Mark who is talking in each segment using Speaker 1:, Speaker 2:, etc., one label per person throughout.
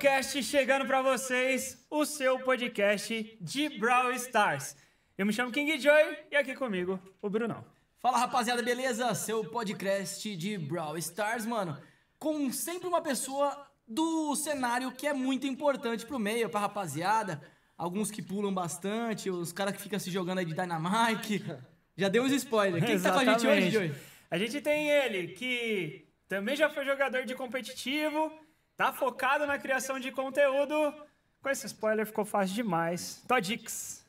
Speaker 1: Brawlcast chegando para vocês, o seu podcast de Brawl Stars. Eu me chamo King Joy e aqui comigo o Brunão. Fala rapaziada, beleza? Seu podcast de Brawl Stars, mano. Com sempre uma pessoa do
Speaker 2: cenário que é muito importante pro meio, pra rapaziada. Alguns que pulam bastante, os
Speaker 1: caras que ficam se jogando aí de Dynamite. Já deu uns spoilers. Quem que tá com a gente hoje, Joy? A gente tem ele, que também já foi jogador de competitivo Tá focado na criação de conteúdo. Com esse spoiler ficou fácil demais. Todix.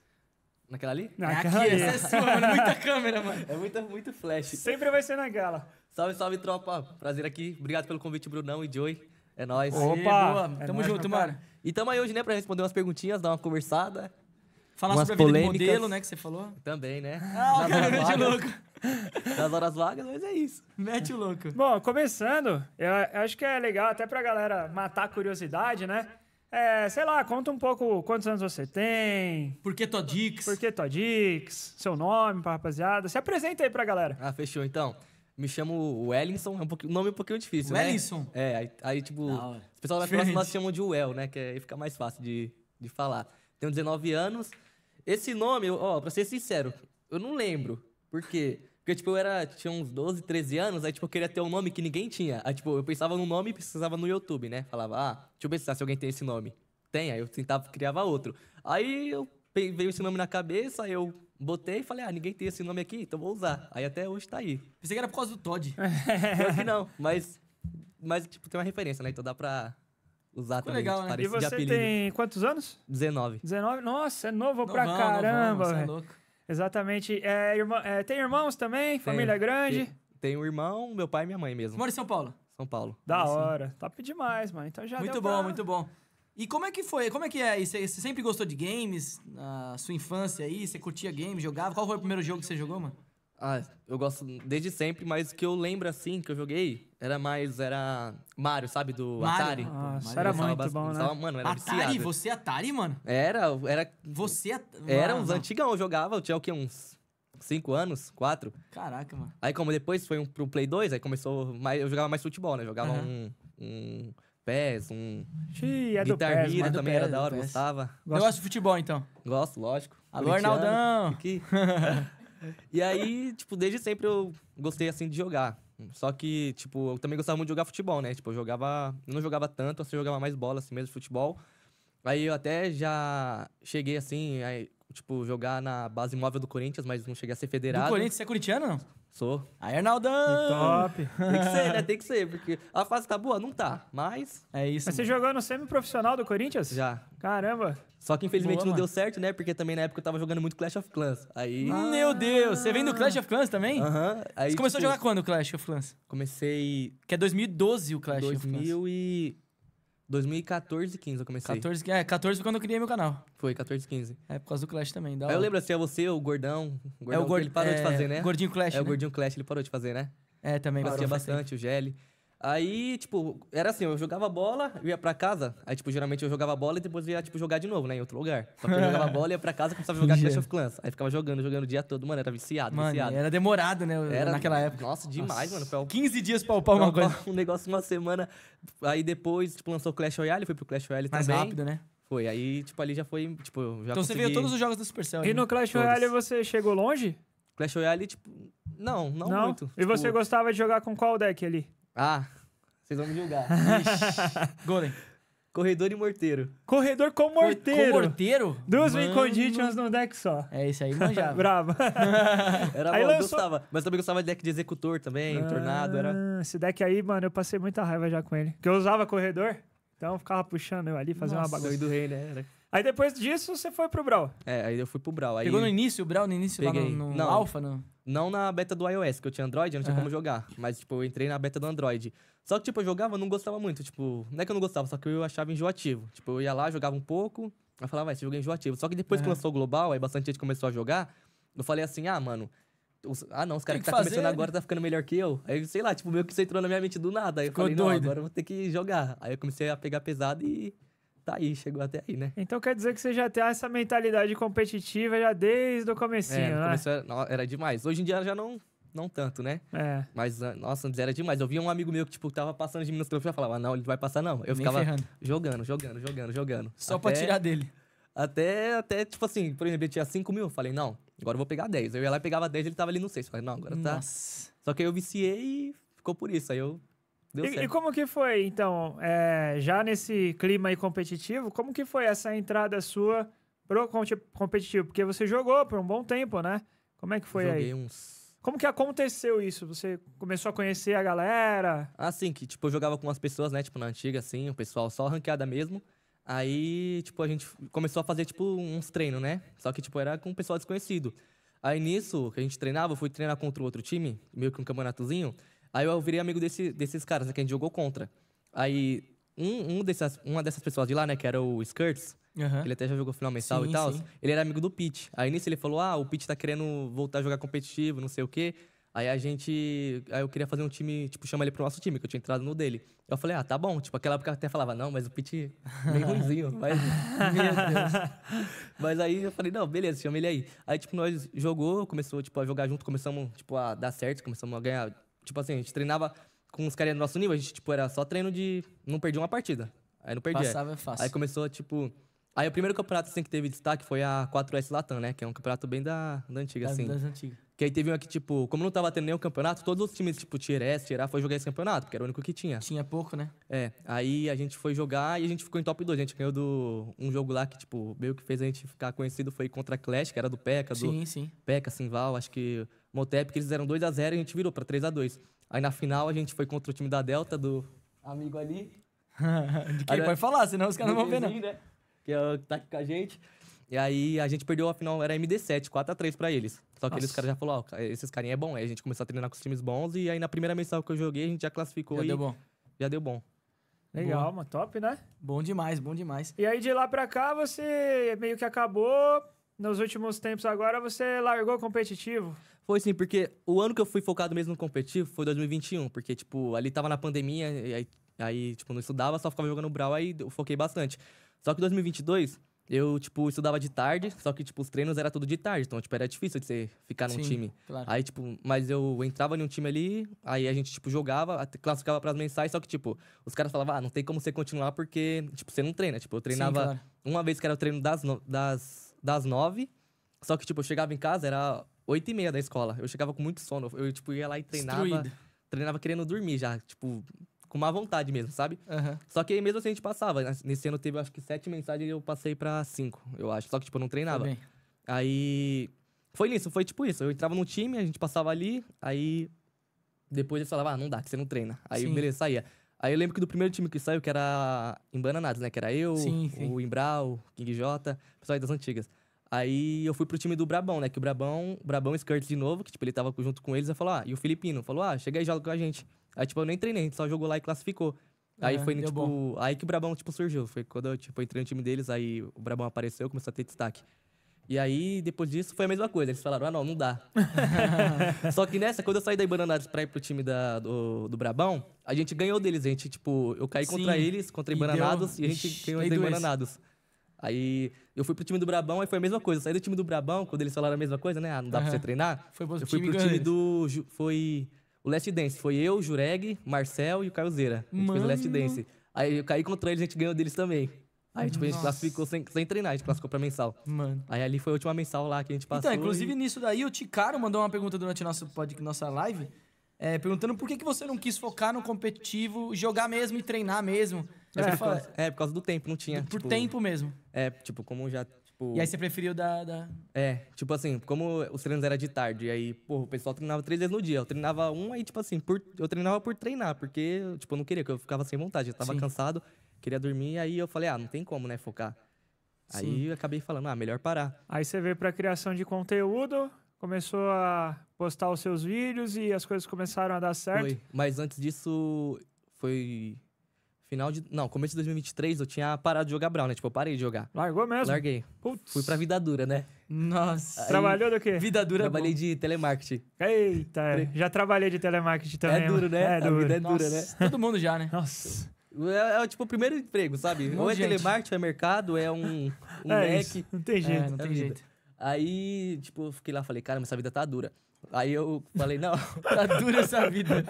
Speaker 2: Naquela ali? Naquela é aqui, ali. é sua, mano. Muita câmera, mano. É muito, muito flash. Sempre vai ser naquela. Salve, salve, tropa. Prazer aqui. Obrigado pelo convite, Brunão e Joey. É nóis. Opa! E, boa. É tamo nóis, junto, mano. E tamo aí hoje, né, pra responder umas perguntinhas, dar uma conversada. Falar sobre a vida polêmicas. de modelo, né, que você falou. Também, né? Ah, o cara mete louco. Das horas vagas, mas é
Speaker 1: isso. Mete o louco. Bom, começando, eu acho que é legal até pra galera matar a curiosidade, né? É, sei lá, conta um pouco quantos anos você tem. Por que Todix? Por que Todix? Seu nome pra rapaziada. Se apresenta aí pra galera. Ah, fechou então.
Speaker 2: Me chamo Wellington, é um pouquinho, nome um pouquinho difícil, né? Wellington? É, aí, aí tipo, os pessoal da próxima chamam de Well, né? Que aí fica mais fácil de, de falar. Tenho 19 anos, esse nome, ó, pra ser sincero, eu não lembro. Por quê? Porque, tipo, eu era, tinha uns 12, 13 anos, aí, tipo, eu queria ter um nome que ninguém tinha. Aí, tipo, eu pensava no nome e pesquisava no YouTube, né? Falava, ah, deixa eu pensar se alguém tem esse nome. Tem, aí eu tentava, criava outro. Aí eu veio esse nome na cabeça, eu botei e falei, ah, ninguém tem esse nome aqui, então vou usar. Aí até hoje tá aí. Pensei que era por causa do Todd. Pior que não, mas, mas, tipo, tem uma referência, né? Então dá pra usar Ficou Legal, né? E você tem
Speaker 1: quantos anos? 19. 19? Nossa, é novo novão, pra caramba, é velho. É louco. Exatamente. É, irmã, é, tem irmãos também? Tem, família grande?
Speaker 2: Tem, um irmão, meu pai e minha mãe mesmo. Mora em São Paulo? São Paulo. Da assim. hora.
Speaker 1: Top demais, mano. Então já Muito bom, pra... muito
Speaker 2: bom. E como é que foi? Como é que é? isso? você, sempre gostou de games? na sua infância aí? Você curtia games? Jogava? Qual foi o primeiro jogo que você jogou, mano? Ah, eu gosto desde sempre, mas o que eu lembro assim, que eu joguei, era mais, era Mario, sabe, do Mario. Atari. Nossa, ah, era muito bom, né? Mano, era Atari, viciado. você é Atari, mano? Era, era... Você é... Era uns antigão, eu jogava, eu tinha o quê, uns 5 anos, 4. Caraca, mano. Aí como depois foi um, pro Play 2, aí começou, mais, eu jogava mais futebol, né? Eu jogava uhum. um... um pés um...
Speaker 1: Xiii, é Guitar PES, Hero também era da hora, gostava. Gosto. Eu gosto
Speaker 2: de futebol, então. Gosto, lógico. Alô, Arnaldão! Aqui. E aí, tipo, desde sempre eu gostei, assim, de jogar. Só que, tipo, eu também gostava muito de jogar futebol, né? Tipo, eu jogava... Eu não jogava tanto, assim, eu jogava mais bola, assim, mesmo, futebol. Aí eu até já cheguei, assim, aí, tipo, jogar na base móvel do Corinthians, mas não cheguei a ser federado. Do Corinthians? Você é corintiano, não? Sou. Aí, Arnaldão! Que top! Tem que ser, né? Tem que ser, porque a fase tá boa? Não tá, mas é isso. Mas você jogou no semi-profissional do Corinthians? Já.
Speaker 1: Caramba! Só que infelizmente boa, não mano. deu
Speaker 2: certo, né? Porque também na época eu tava jogando muito Clash of Clans. Aí. Ah. Meu Deus! Você vem do Clash of Clans também? Aham. Uh -huh. Aí, Você começou tipo, a jogar quando o Clash of Clans? Comecei. Que é 2012 o Clash 2000 of Clans. 2000 e. 2014, e 15 eu comecei. 14, é, 14 foi quando eu criei meu canal. Foi, 14, 15. É, por causa do Clash também. Aí eu lembro assim, é você, o Gordão. O Gordão é o Gordinho. ele parou é... de fazer, né? Gordinho Clash. É, né? o Gordinho Clash, ele parou de fazer, né? É, também. Fazia bastante, o Gelli. Aí, tipo, era assim, eu jogava bola, eu ia pra casa. Aí, tipo, geralmente eu jogava bola e depois ia, tipo, jogar de novo, né? Em outro lugar. Só que eu jogava bola, ia pra casa e começava a jogar Clash of Clans. Aí ficava jogando, jogando o dia todo, mano. Era viciado, mano, viciado. Era demorado, né? Era... Naquela época. Nossa, demais, Nossa. mano. foi 15 dias pra upar uma coisa. Um negócio uma semana. Aí depois, tipo, lançou Clash Royale, foi pro Clash Royale Mais também. Mais rápido, né? Foi. Aí, tipo, ali já foi, tipo, já Então consegui... você veio todos os jogos da Supercell. E né? no Clash todos. Royale
Speaker 1: você chegou longe?
Speaker 2: Clash Royale, tipo,
Speaker 1: não, não, não? muito. E tipo... você gostava de jogar com qual deck ali? Ah, vocês vão me julgar. Golem.
Speaker 2: Corredor e morteiro. Corredor com morteiro. Com morteiro? Duas Mano... conditions
Speaker 1: num deck só. É, isso aí manjava. Brava.
Speaker 2: era aí bom, lançou... gostava. Mas também gostava de deck de executor também, ah, tornado. Era...
Speaker 1: Esse deck aí, mano, eu passei muita raiva já com ele. Porque eu usava corredor, então eu ficava puxando eu ali, fazendo uma bagunça. do rei, né? Era... Aí depois disso, você foi pro Brawl. É, aí eu fui pro Brawl.
Speaker 2: Aí... Pegou no início o Brawl, no início Peguei. lá no, no Alpha? No... Não na beta do iOS, que eu tinha Android, eu não tinha uhum. como jogar. Mas, tipo, eu entrei na beta do Android. Só que, tipo, eu jogava, não gostava muito. Tipo, não é que eu não gostava, só que eu achava enjoativo. Tipo, eu ia lá, jogava um pouco, aí falava, vai, ah, esse jogo é enjoativo. Só que depois uhum. que lançou o Global, aí bastante gente começou a jogar, eu falei assim, ah, mano, os, ah, não, os caras que, que tá fazer, começando agora né? tá ficando melhor que eu. Aí, sei lá, tipo, meio que isso entrou na minha mente do nada. Aí Ficou eu falei, doido. não, agora eu vou ter que jogar. Aí eu comecei a pegar pesado
Speaker 1: e tá aí, chegou até aí, né? Então quer dizer que você já tem essa mentalidade competitiva já desde o comecinho, é, né?
Speaker 2: Era, era, demais. Hoje em dia já não, não tanto, né? É. Mas, ah, nossa, antes era demais. Eu via um amigo meu que, tipo, tava passando de Minas Campo e falava, não, ele vai passar não. Eu ficava jogando, jogando, jogando, jogando. Só até, pra tirar dele. Até, até, tipo assim, por exemplo, ele tinha 5 mil, eu falei, não, agora eu vou pegar 10. Eu ia lá e pegava 10, ele tava ali no 6. Falei, não, agora tá... Nossa. Só que aí eu viciei e ficou por isso. Aí eu e, e,
Speaker 1: como que foi, então, é, já nesse clima aí competitivo, como que foi essa entrada sua pro tipo, competitivo? Porque você jogou por um bom tempo, né? Como é que foi Joguei aí? Uns... Como que aconteceu isso? Você começou a conhecer a galera?
Speaker 2: Assim, que tipo, eu jogava com umas pessoas, né? Tipo, na antiga, assim, o pessoal só ranqueada mesmo. Aí, tipo, a gente começou a fazer, tipo, uns treinos, né? Só que, tipo, era com o pessoal desconhecido. Aí, nisso, que a gente treinava, eu fui treinar contra o outro time, meio que um campeonatozinho. Aí eu virei amigo desse, desses caras, né, que a gente jogou contra. Aí um, um dessas, uma dessas pessoas de lá, né, que era o Skirts, uhum. ele até já jogou final mensal sim, e tal, ele era amigo do Pete. Aí nisso ele falou: Ah, o Pete tá querendo voltar a jogar competitivo, não sei o quê. Aí a gente. Aí eu queria fazer um time, tipo, chama ele pro nosso time, que eu tinha entrado no dele. Eu falei, ah, tá bom. Tipo, aquela época eu até falava, não, mas o Pete meio ruimzinho. Mas, meu Deus. mas aí eu falei, não, beleza, chama ele aí. Aí, tipo, nós jogou, começou, tipo, a jogar junto, começamos, tipo, a dar certo, começamos a ganhar tipo assim, a gente treinava com os caras do nosso nível, a gente, tipo, era só treino de. Não perder uma partida. Aí não perdia. Passava é fácil. Aí começou, tipo. Aí o primeiro campeonato assim, que teve destaque foi a 4S Latam, né? Que é um campeonato bem da, da antiga, da, assim. Das antigas. Que aí teve uma que, tipo, como não tava tendo nenhum campeonato, todos os times, tipo, Tier S, foi jogar esse campeonato, porque era o único que tinha. Tinha pouco, né? É. Aí a gente foi jogar e a gente ficou em top 2. A gente ganhou do um jogo lá que, tipo, meio que fez a gente ficar conhecido foi contra a Clash, que era do PECA, do sim, sim. PECA, Simval, acho que Motep, que eles eram 2 a 0 e a gente virou pra 3 a 2 Aí na final a gente foi contra o time da Delta, do amigo ali. De quem aí, pode falar, senão os caras não vão ver, não. Né? É que tá aqui com a gente. E aí a gente perdeu a final, era MD7, 4x3 pra eles. Só que eles, caras já falaram, ó, esses carinha é bom. Aí a gente começou a treinar com os times bons e aí na primeira missão que eu joguei a gente já classificou já e... deu bom. Já deu bom.
Speaker 1: Legal, Boa. mano. Top, né? Bom demais, bom demais. E aí de lá pra cá você meio que acabou. Nos últimos tempos agora você largou competitivo.
Speaker 2: Foi sim, porque o ano que eu fui focado mesmo no competitivo foi 2021, porque, tipo, ali tava na pandemia, aí, aí tipo, não estudava, só ficava jogando Brawl, aí eu foquei bastante. Só que 2022 eu, tipo, estudava de tarde, só que, tipo, os treinos era tudo de tarde, então, tipo, era difícil de você ficar num Sim, time. Claro. Aí, tipo, mas eu entrava num time ali, aí a gente, tipo, jogava, classificava pras mensais, só que, tipo, os caras falavam, ah, não tem como você continuar porque, tipo, você não treina. Tipo, eu treinava Sim, claro. uma vez que era o treino das, no, das, das nove, só que, tipo, eu chegava em casa, era oito e meia da escola. Eu chegava com muito sono, eu, tipo, ia lá e treinava. Destruído. Treinava querendo dormir já, tipo, com má vontade mesmo, sabe? Uhum. Só que aí mesmo assim a gente passava. Né? Nesse ano teve acho que sete mensagens e eu passei pra cinco, eu acho. Só que, tipo, eu não treinava. Aí. Foi nisso, foi tipo isso. Eu entrava num time, a gente passava ali, aí. Depois eles falavam, ah, não dá, que você não treina. Aí, Sim. beleza, saía. Aí eu lembro que do primeiro time que saiu, que era em Bananados, né? Que era eu, sim, sim. o Imbral, o King J, pessoal aí das antigas. Aí eu fui pro time do Brabão, né? Que o Brabão, Brabão Skirt de novo, que tipo, ele tava junto com eles, eu falou, ah, e o Filipino falou, ah, chega aí e joga com a gente. Aí, tipo, eu nem treinei, a gente só jogou lá e classificou. Aí é, foi, tipo, bom. aí que o Brabão, tipo, surgiu. Foi quando eu, tipo, entrei no time deles, aí o Brabão apareceu, começou a ter destaque. E aí, depois disso, foi a mesma coisa. Eles falaram, ah, não, não dá. Só que nessa, quando eu saí da Ibananares pra ir pro time da, do, do Brabão, a gente ganhou deles. A gente, tipo, eu caí Sim. contra eles, contra Ibananados, e, deu... e a gente ganhou da Ibananados. Aí eu fui pro time do Brabão, aí foi a mesma coisa. Eu saí do time do Brabão, quando eles falaram a mesma coisa, né? Ah, não dá uhum. pra você treinar. Foi pro eu fui pro time do. Foi o Last Dance. Foi eu, o Jureg, Marcel e o Caiozeira. Zeira. A gente Mano. fez o Last Dance. Aí eu caí contra eles, a gente ganhou deles também. Aí, tipo, Nossa. a gente classificou sem, sem treinar, a gente classificou pra mensal. Mano. Aí ali foi a última mensal lá que a gente passou. Então, inclusive e... nisso daí, o Ticaro mandou uma pergunta durante nosso pod, nossa live, é, perguntando por que, que você não quis focar no competitivo, jogar mesmo e treinar mesmo. É, é, por, causa, é por, causa, do tempo, não tinha. Por tipo, tempo mesmo. É, tipo, como já Tipo... E aí você preferiu da, da... É, tipo assim, como os treinos eram de tarde, aí, pô, o pessoal treinava três vezes no dia. Eu treinava um, aí, tipo assim, por, eu treinava por treinar, porque, tipo, eu não queria, que eu ficava sem vontade, eu tava Sim. cansado, queria dormir, aí
Speaker 1: eu falei, ah, não tem como, né, focar. Sim. Aí eu
Speaker 2: acabei falando, ah, melhor parar.
Speaker 1: Aí você veio pra criação de conteúdo, começou a postar os seus vídeos e as coisas começaram a dar certo.
Speaker 2: Foi. Mas antes disso, foi Final de. Não, começo de 2023 eu tinha parado de jogar Brawl, né? Tipo, eu parei de jogar. Largou mesmo? Larguei. Putz. Fui pra vida dura, né?
Speaker 1: Nossa. Aí, Trabalhou do quê? Vida dura. Trabalhei bom. de telemarketing. Eita, é. já trabalhei de telemarketing também. É duro, né? né? É duro. A vida é Nossa. dura, né? Todo mundo já, né? Nossa.
Speaker 2: É, é, tipo o primeiro emprego, sabe? ou é gente. telemarketing, ou é mercado, é um, um é Isso. Não tem é, jeito. É, não tem jeito. Aí, tipo, eu fiquei lá e falei, cara, mas essa vida tá dura. Aí eu falei, não, tá dura essa vida.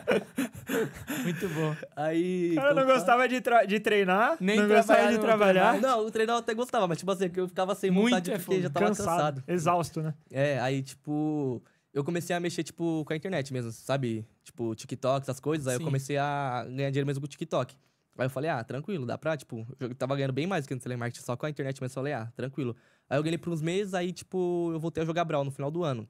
Speaker 1: Muito bom. Aí. Cara, então não tá. gostava de, de treinar, nem não gostava de trabalhar. Não,
Speaker 2: o treinar eu até gostava, mas tipo assim, eu ficava sem Muito vontade é porque já tava cansado. cansado. Exausto, né? É, aí tipo. Eu comecei a mexer, tipo, com a internet mesmo, sabe? Tipo, TikTok, essas coisas. Aí Sim. eu comecei a ganhar dinheiro mesmo com o TikTok. Aí eu falei, ah, tranquilo, dá pra, tipo, eu tava ganhando bem mais que no telemarketing, só com a internet, mas eu falei, ah, tranquilo. Aí eu ganhei por uns meses, aí, tipo, eu voltei a jogar Brawl no final do ano.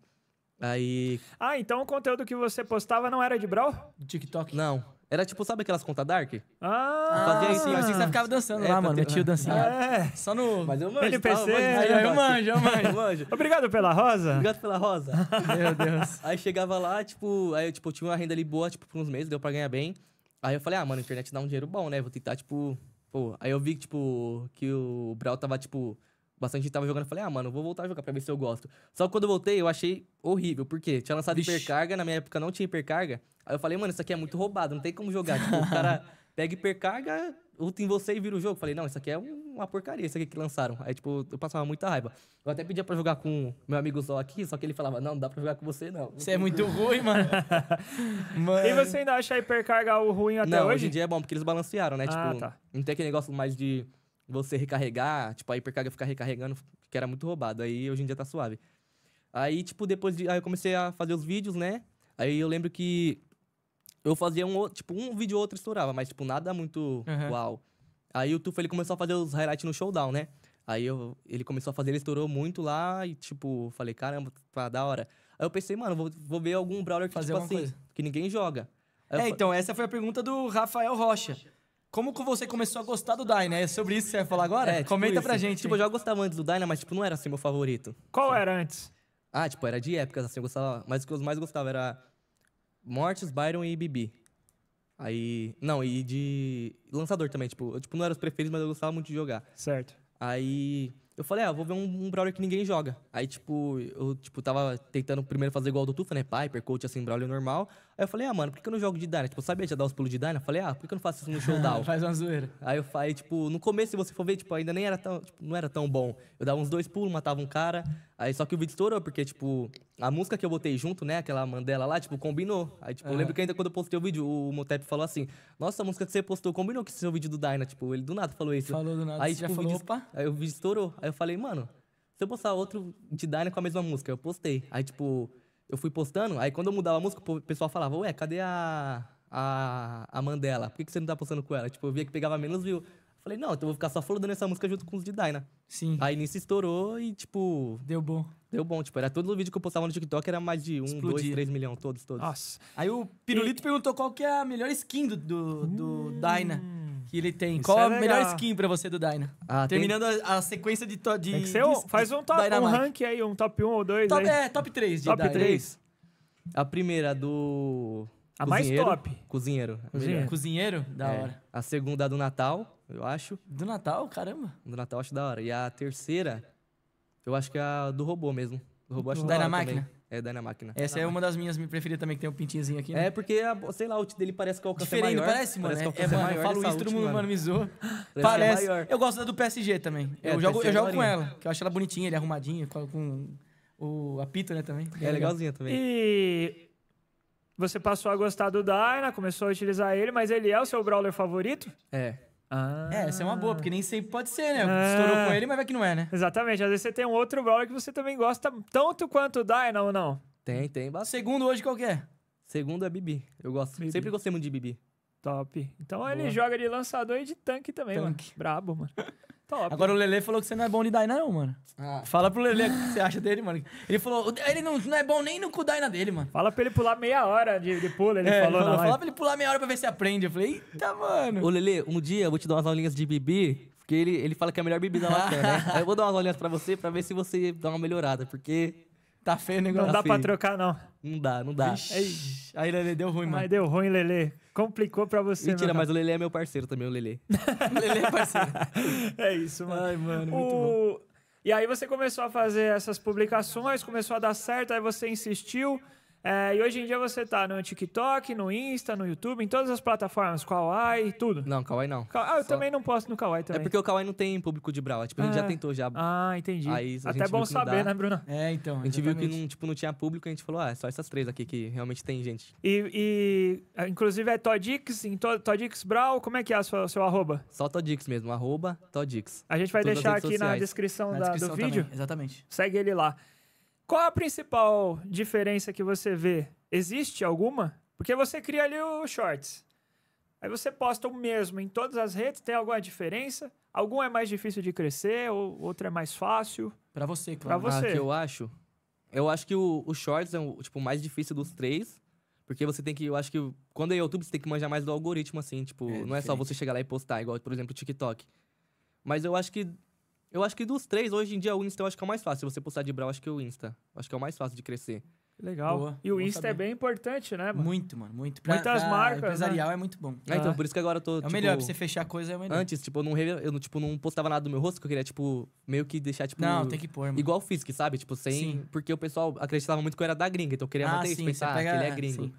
Speaker 2: Aí. Ah, então o conteúdo que você postava não era de Brawl? TikTok? Não. Era tipo, sabe aquelas contas Dark? Ah! Fazia isso. Eu achei que você ficava dançando é, lá, mano. Metia o dancinha. É. Só no. Mas eu manjo. NPC. Tá, eu, manjo, né? eu, manjo, eu manjo, eu manjo. Obrigado pela
Speaker 1: rosa. Obrigado pela rosa. Meu Deus.
Speaker 2: Aí chegava lá, tipo, aí tipo, eu tinha uma renda ali boa, tipo, por uns meses, deu pra ganhar bem. Aí eu falei, ah, mano, a internet dá um dinheiro bom, né? Vou tentar, tipo. Pô. Aí eu vi, tipo, que o Brawl tava, tipo. Bastante gente tava jogando. falei, ah, mano, vou voltar a jogar pra ver se eu gosto. Só que quando eu voltei, eu achei horrível. Por quê? Tinha lançado Vixe. hipercarga, na minha época não tinha hipercarga. Aí eu falei, mano, isso aqui é muito roubado, não tem como jogar. tipo, o cara pega hipercarga, luta em você e vira o jogo. falei, não, isso aqui é uma porcaria, isso aqui que lançaram. Aí, tipo, eu passava muita raiva. Eu até pedia pra jogar com meu amigo Zó aqui, só que ele falava, não, não dá pra jogar com você, não. Você é muito ruim, mano.
Speaker 1: mano. E você ainda acha hipercarga o ruim até não, hoje? hoje em
Speaker 2: dia é bom, porque eles balancearam, né? Ah, tipo, tá. não tem aquele negócio mais de você recarregar, tipo, a hipercarga ficar recarregando, que era muito roubado. Aí hoje em dia tá suave. Aí, tipo, depois de. Aí eu comecei a fazer os vídeos, né? Aí eu lembro que eu fazia um tipo, um vídeo ou outro estourava, mas, tipo, nada muito uhum. uau. Aí o Tufo, ele começou a fazer os highlights no showdown, né? Aí eu, ele começou a fazer, ele estourou muito lá e, tipo, falei, caramba, tá da hora. Aí eu pensei, mano, vou, vou ver algum brawler que, fazer tipo assim, coisa. que ninguém joga. Aí é, eu... então, essa foi a pergunta do Rafael Rocha. Rocha. Como que você começou a gostar do Dyna? Né? É sobre isso que você vai falar agora? É, tipo Comenta isso. pra gente. Tipo, eu já gostava antes do Dyna, né? mas tipo, não era assim meu favorito. Qual era antes? Ah, tipo, era de épocas, assim, eu gostava. Mas o que eu mais gostava era Mortis, Byron e Bibi. Aí. Não, e de. Lançador também, tipo. Eu tipo, não era os preferidos, mas eu gostava muito de jogar. Certo. Aí. Eu falei, ah, vou ver um, um Brawler que ninguém joga. Aí, tipo, eu tipo, tava tentando primeiro fazer igual do Tufa, né? Piper, coach assim, Brawler normal. Aí eu falei, ah, mano, por que eu não jogo de Dyna? Tipo, sabia já dar os pulos de Dyna? Eu falei, ah, por que eu não faço isso no showdown? Faz uma zoeira. Aí eu falei, tipo, no começo, se você for ver, tipo, ainda nem era tão, tipo, não era tão bom. Eu dava uns dois pulos, matava um cara. Aí só que o vídeo estourou, porque, tipo, a música que eu botei junto, né, aquela Mandela lá, tipo, combinou. Aí, tipo, uhum. eu lembro que ainda quando eu postei o vídeo, o Motep falou assim, nossa, a música que você postou combinou com o seu vídeo do Dyna. Tipo, ele do nada falou isso. Falou do nada, aí, tipo, já falou, opa. Aí o vídeo estourou. Aí eu falei, mano, se eu postar outro de Dyna com a mesma música, eu postei. Aí, tipo eu fui postando, aí quando eu mudava a música, o pessoal falava, ué, cadê a, a, a Mandela? Por que, que você não tá postando com ela? Tipo, eu via que pegava menos view. Falei, não, então eu vou ficar só flodando essa música junto com os de Dyna. Né? Sim. Aí nisso estourou e, tipo. Deu bom. Deu bom, tipo, era todo o vídeo que eu postava no TikTok, era mais de um dois três milhões, todos, todos. Nossa. Aí o Pirulito e... perguntou qual que é a melhor skin do, do, do hum. Dyna. Que ele tem. Isso Qual é a melhor skin pra você do Dyna? Ah, Terminando tem... a, a, sequência de. de, tem que ser um, faz um top, um rank aí, um top 1 ou 2. Top, aí. É, top 3 de Top Dyna. 3. A primeira do. A cozinheiro, mais top. Cozinheiro. É cozinheiro? cozinheiro? Da é. hora. A segunda do Natal, eu acho. Do Natal? Caramba. Do Natal, acho da hora. E a terceira, eu acho que é a do robô mesmo. Do robô, acho do da hora. Dynamite, né? é, Dynamax, máquina. Essa Dynamax. é uma das minhas me preferidas também, que tem um pintinhozinho assim aqui. Né? É, porque, a, sei lá, o ult dele parece que é o alcance Diferente, é maior. parece, mano. Parece é, é, é, mano, maior, eu falo isso, todo mundo, mano, né? me Parece. É parece. Eu gosto da do PSG também. eu jogo, eu jogo com ela, que eu acho ela bonitinha, ele arrumadinho com o apito, né, também. É, é legalzinha também.
Speaker 1: E você passou a gostar do Dyna, começou a utilizar ele, mas ele é o seu brawler favorito? É. Ah. É, essa é uma boa, porque nem sempre pode ser, né? Ah. Estourou com ele, mas vai que não é, né? Exatamente. Às vezes você tem um outro brawler que você também gosta tanto quanto o Dynamo, ou não? Tem, tem. Bastante. Segundo hoje, qual que é? Segundo é Bibi. Eu gosto. Bibi.
Speaker 2: Sempre gostei muito de Bibi. Top. Então boa. ele joga
Speaker 1: de lançador e de tanque também, tanque. mano. Brabo, mano. Top. Agora
Speaker 2: o Lele falou que você não é bom de Daina, não, mano. Ah. Fala pro Lele o que você acha dele, mano. Ele falou, ele não, não é bom nem no Kudaina dele, mano.
Speaker 1: Fala pra ele pular meia hora de, de pulo, ele, é, falou, ele fala
Speaker 2: pra ele pular meia hora pra ver se aprende. Eu falei, eita, mano. Ô, Lele, um dia eu vou te dar umas aulinhas de bibi, porque ele, ele fala que é a melhor bebida lá, né? Aí eu vou dar umas aulinhas pra você pra ver se você dá uma melhorada, porque Tá feio o negócio. Não dá tá feio. pra
Speaker 1: trocar, não. Não dá, não dá. Aí, Lele, deu ruim, mano. Mas deu ruim, Lele. Complicou pra você, Mentira, mas o Lele é meu parceiro também, o Lele. o é parceiro. é isso, mano. Ai, mano, muito o... bom. E aí você começou a fazer essas publicações, começou a dar certo, aí você insistiu. É, e hoje em dia você tá no TikTok, no Insta, no YouTube, em todas as plataformas, Kawaii, tudo. Não, Kawaii não. ah, eu Só... também não posto no Kawaii é também. É porque o Kawaii
Speaker 2: não tem público de brawl. É tipo, a gente é. já tentou já. Ah, entendi. Aí, Até bom saber, né,
Speaker 1: Bruna? É, então. A gente exatamente. viu que
Speaker 2: não, tipo, não tinha público, a gente falou, ah, é só essas três aqui que realmente tem gente.
Speaker 1: E, e ah, inclusive é Todix, em to, Todix brawl, como é que é o seu, seu arroba? Só Todix mesmo, arroba Todix. A gente vai Todas deixar aqui na descrição, na da, descrição do vídeo. Também. Exatamente. Segue ele lá. Qual a principal diferença que você vê? Existe alguma? Porque você cria ali o shorts. Aí você posta o mesmo em todas as redes, tem alguma diferença? Algum é mais difícil de crescer, ou outro é mais fácil? Para você, claro. Pra você. Ah, que eu
Speaker 2: acho. Eu acho que o, o shorts é o tipo, mais difícil dos três. Porque você tem que, eu acho que quando é YouTube, você tem que manjar mais do algoritmo, assim, tipo, é, não é só você chegar lá e postar, igual, por exemplo, o TikTok. Mas eu acho que eu acho que dos três, hoje em dia, o Insta eu acho que é o mais fácil. Se você postar de Brawl, acho que é o Insta. Acho que é o mais fácil de crescer. Legal. Boa, e o Insta é saber. é
Speaker 1: bem importante, né, mano? Muito, mano, muito. Pra, Muitas pra marcas. Né? empresarial né? é muito bom. É, então, por isso que agora eu tô. É o tipo, melhor pra você fechar a coisa, é o melhor.
Speaker 2: Antes, tipo, eu não, eu, tipo, não postava nada do meu rosto, que eu queria, tipo, meio que deixar, tipo. Não, tem que pôr, mano. Igual o Fisk, sabe? Tipo, sem. Sim. Porque o pessoal acreditava muito que eu era da gringa, então eu queria ah, manter sim, isso, pensar pega... que ele é gringo. Sim.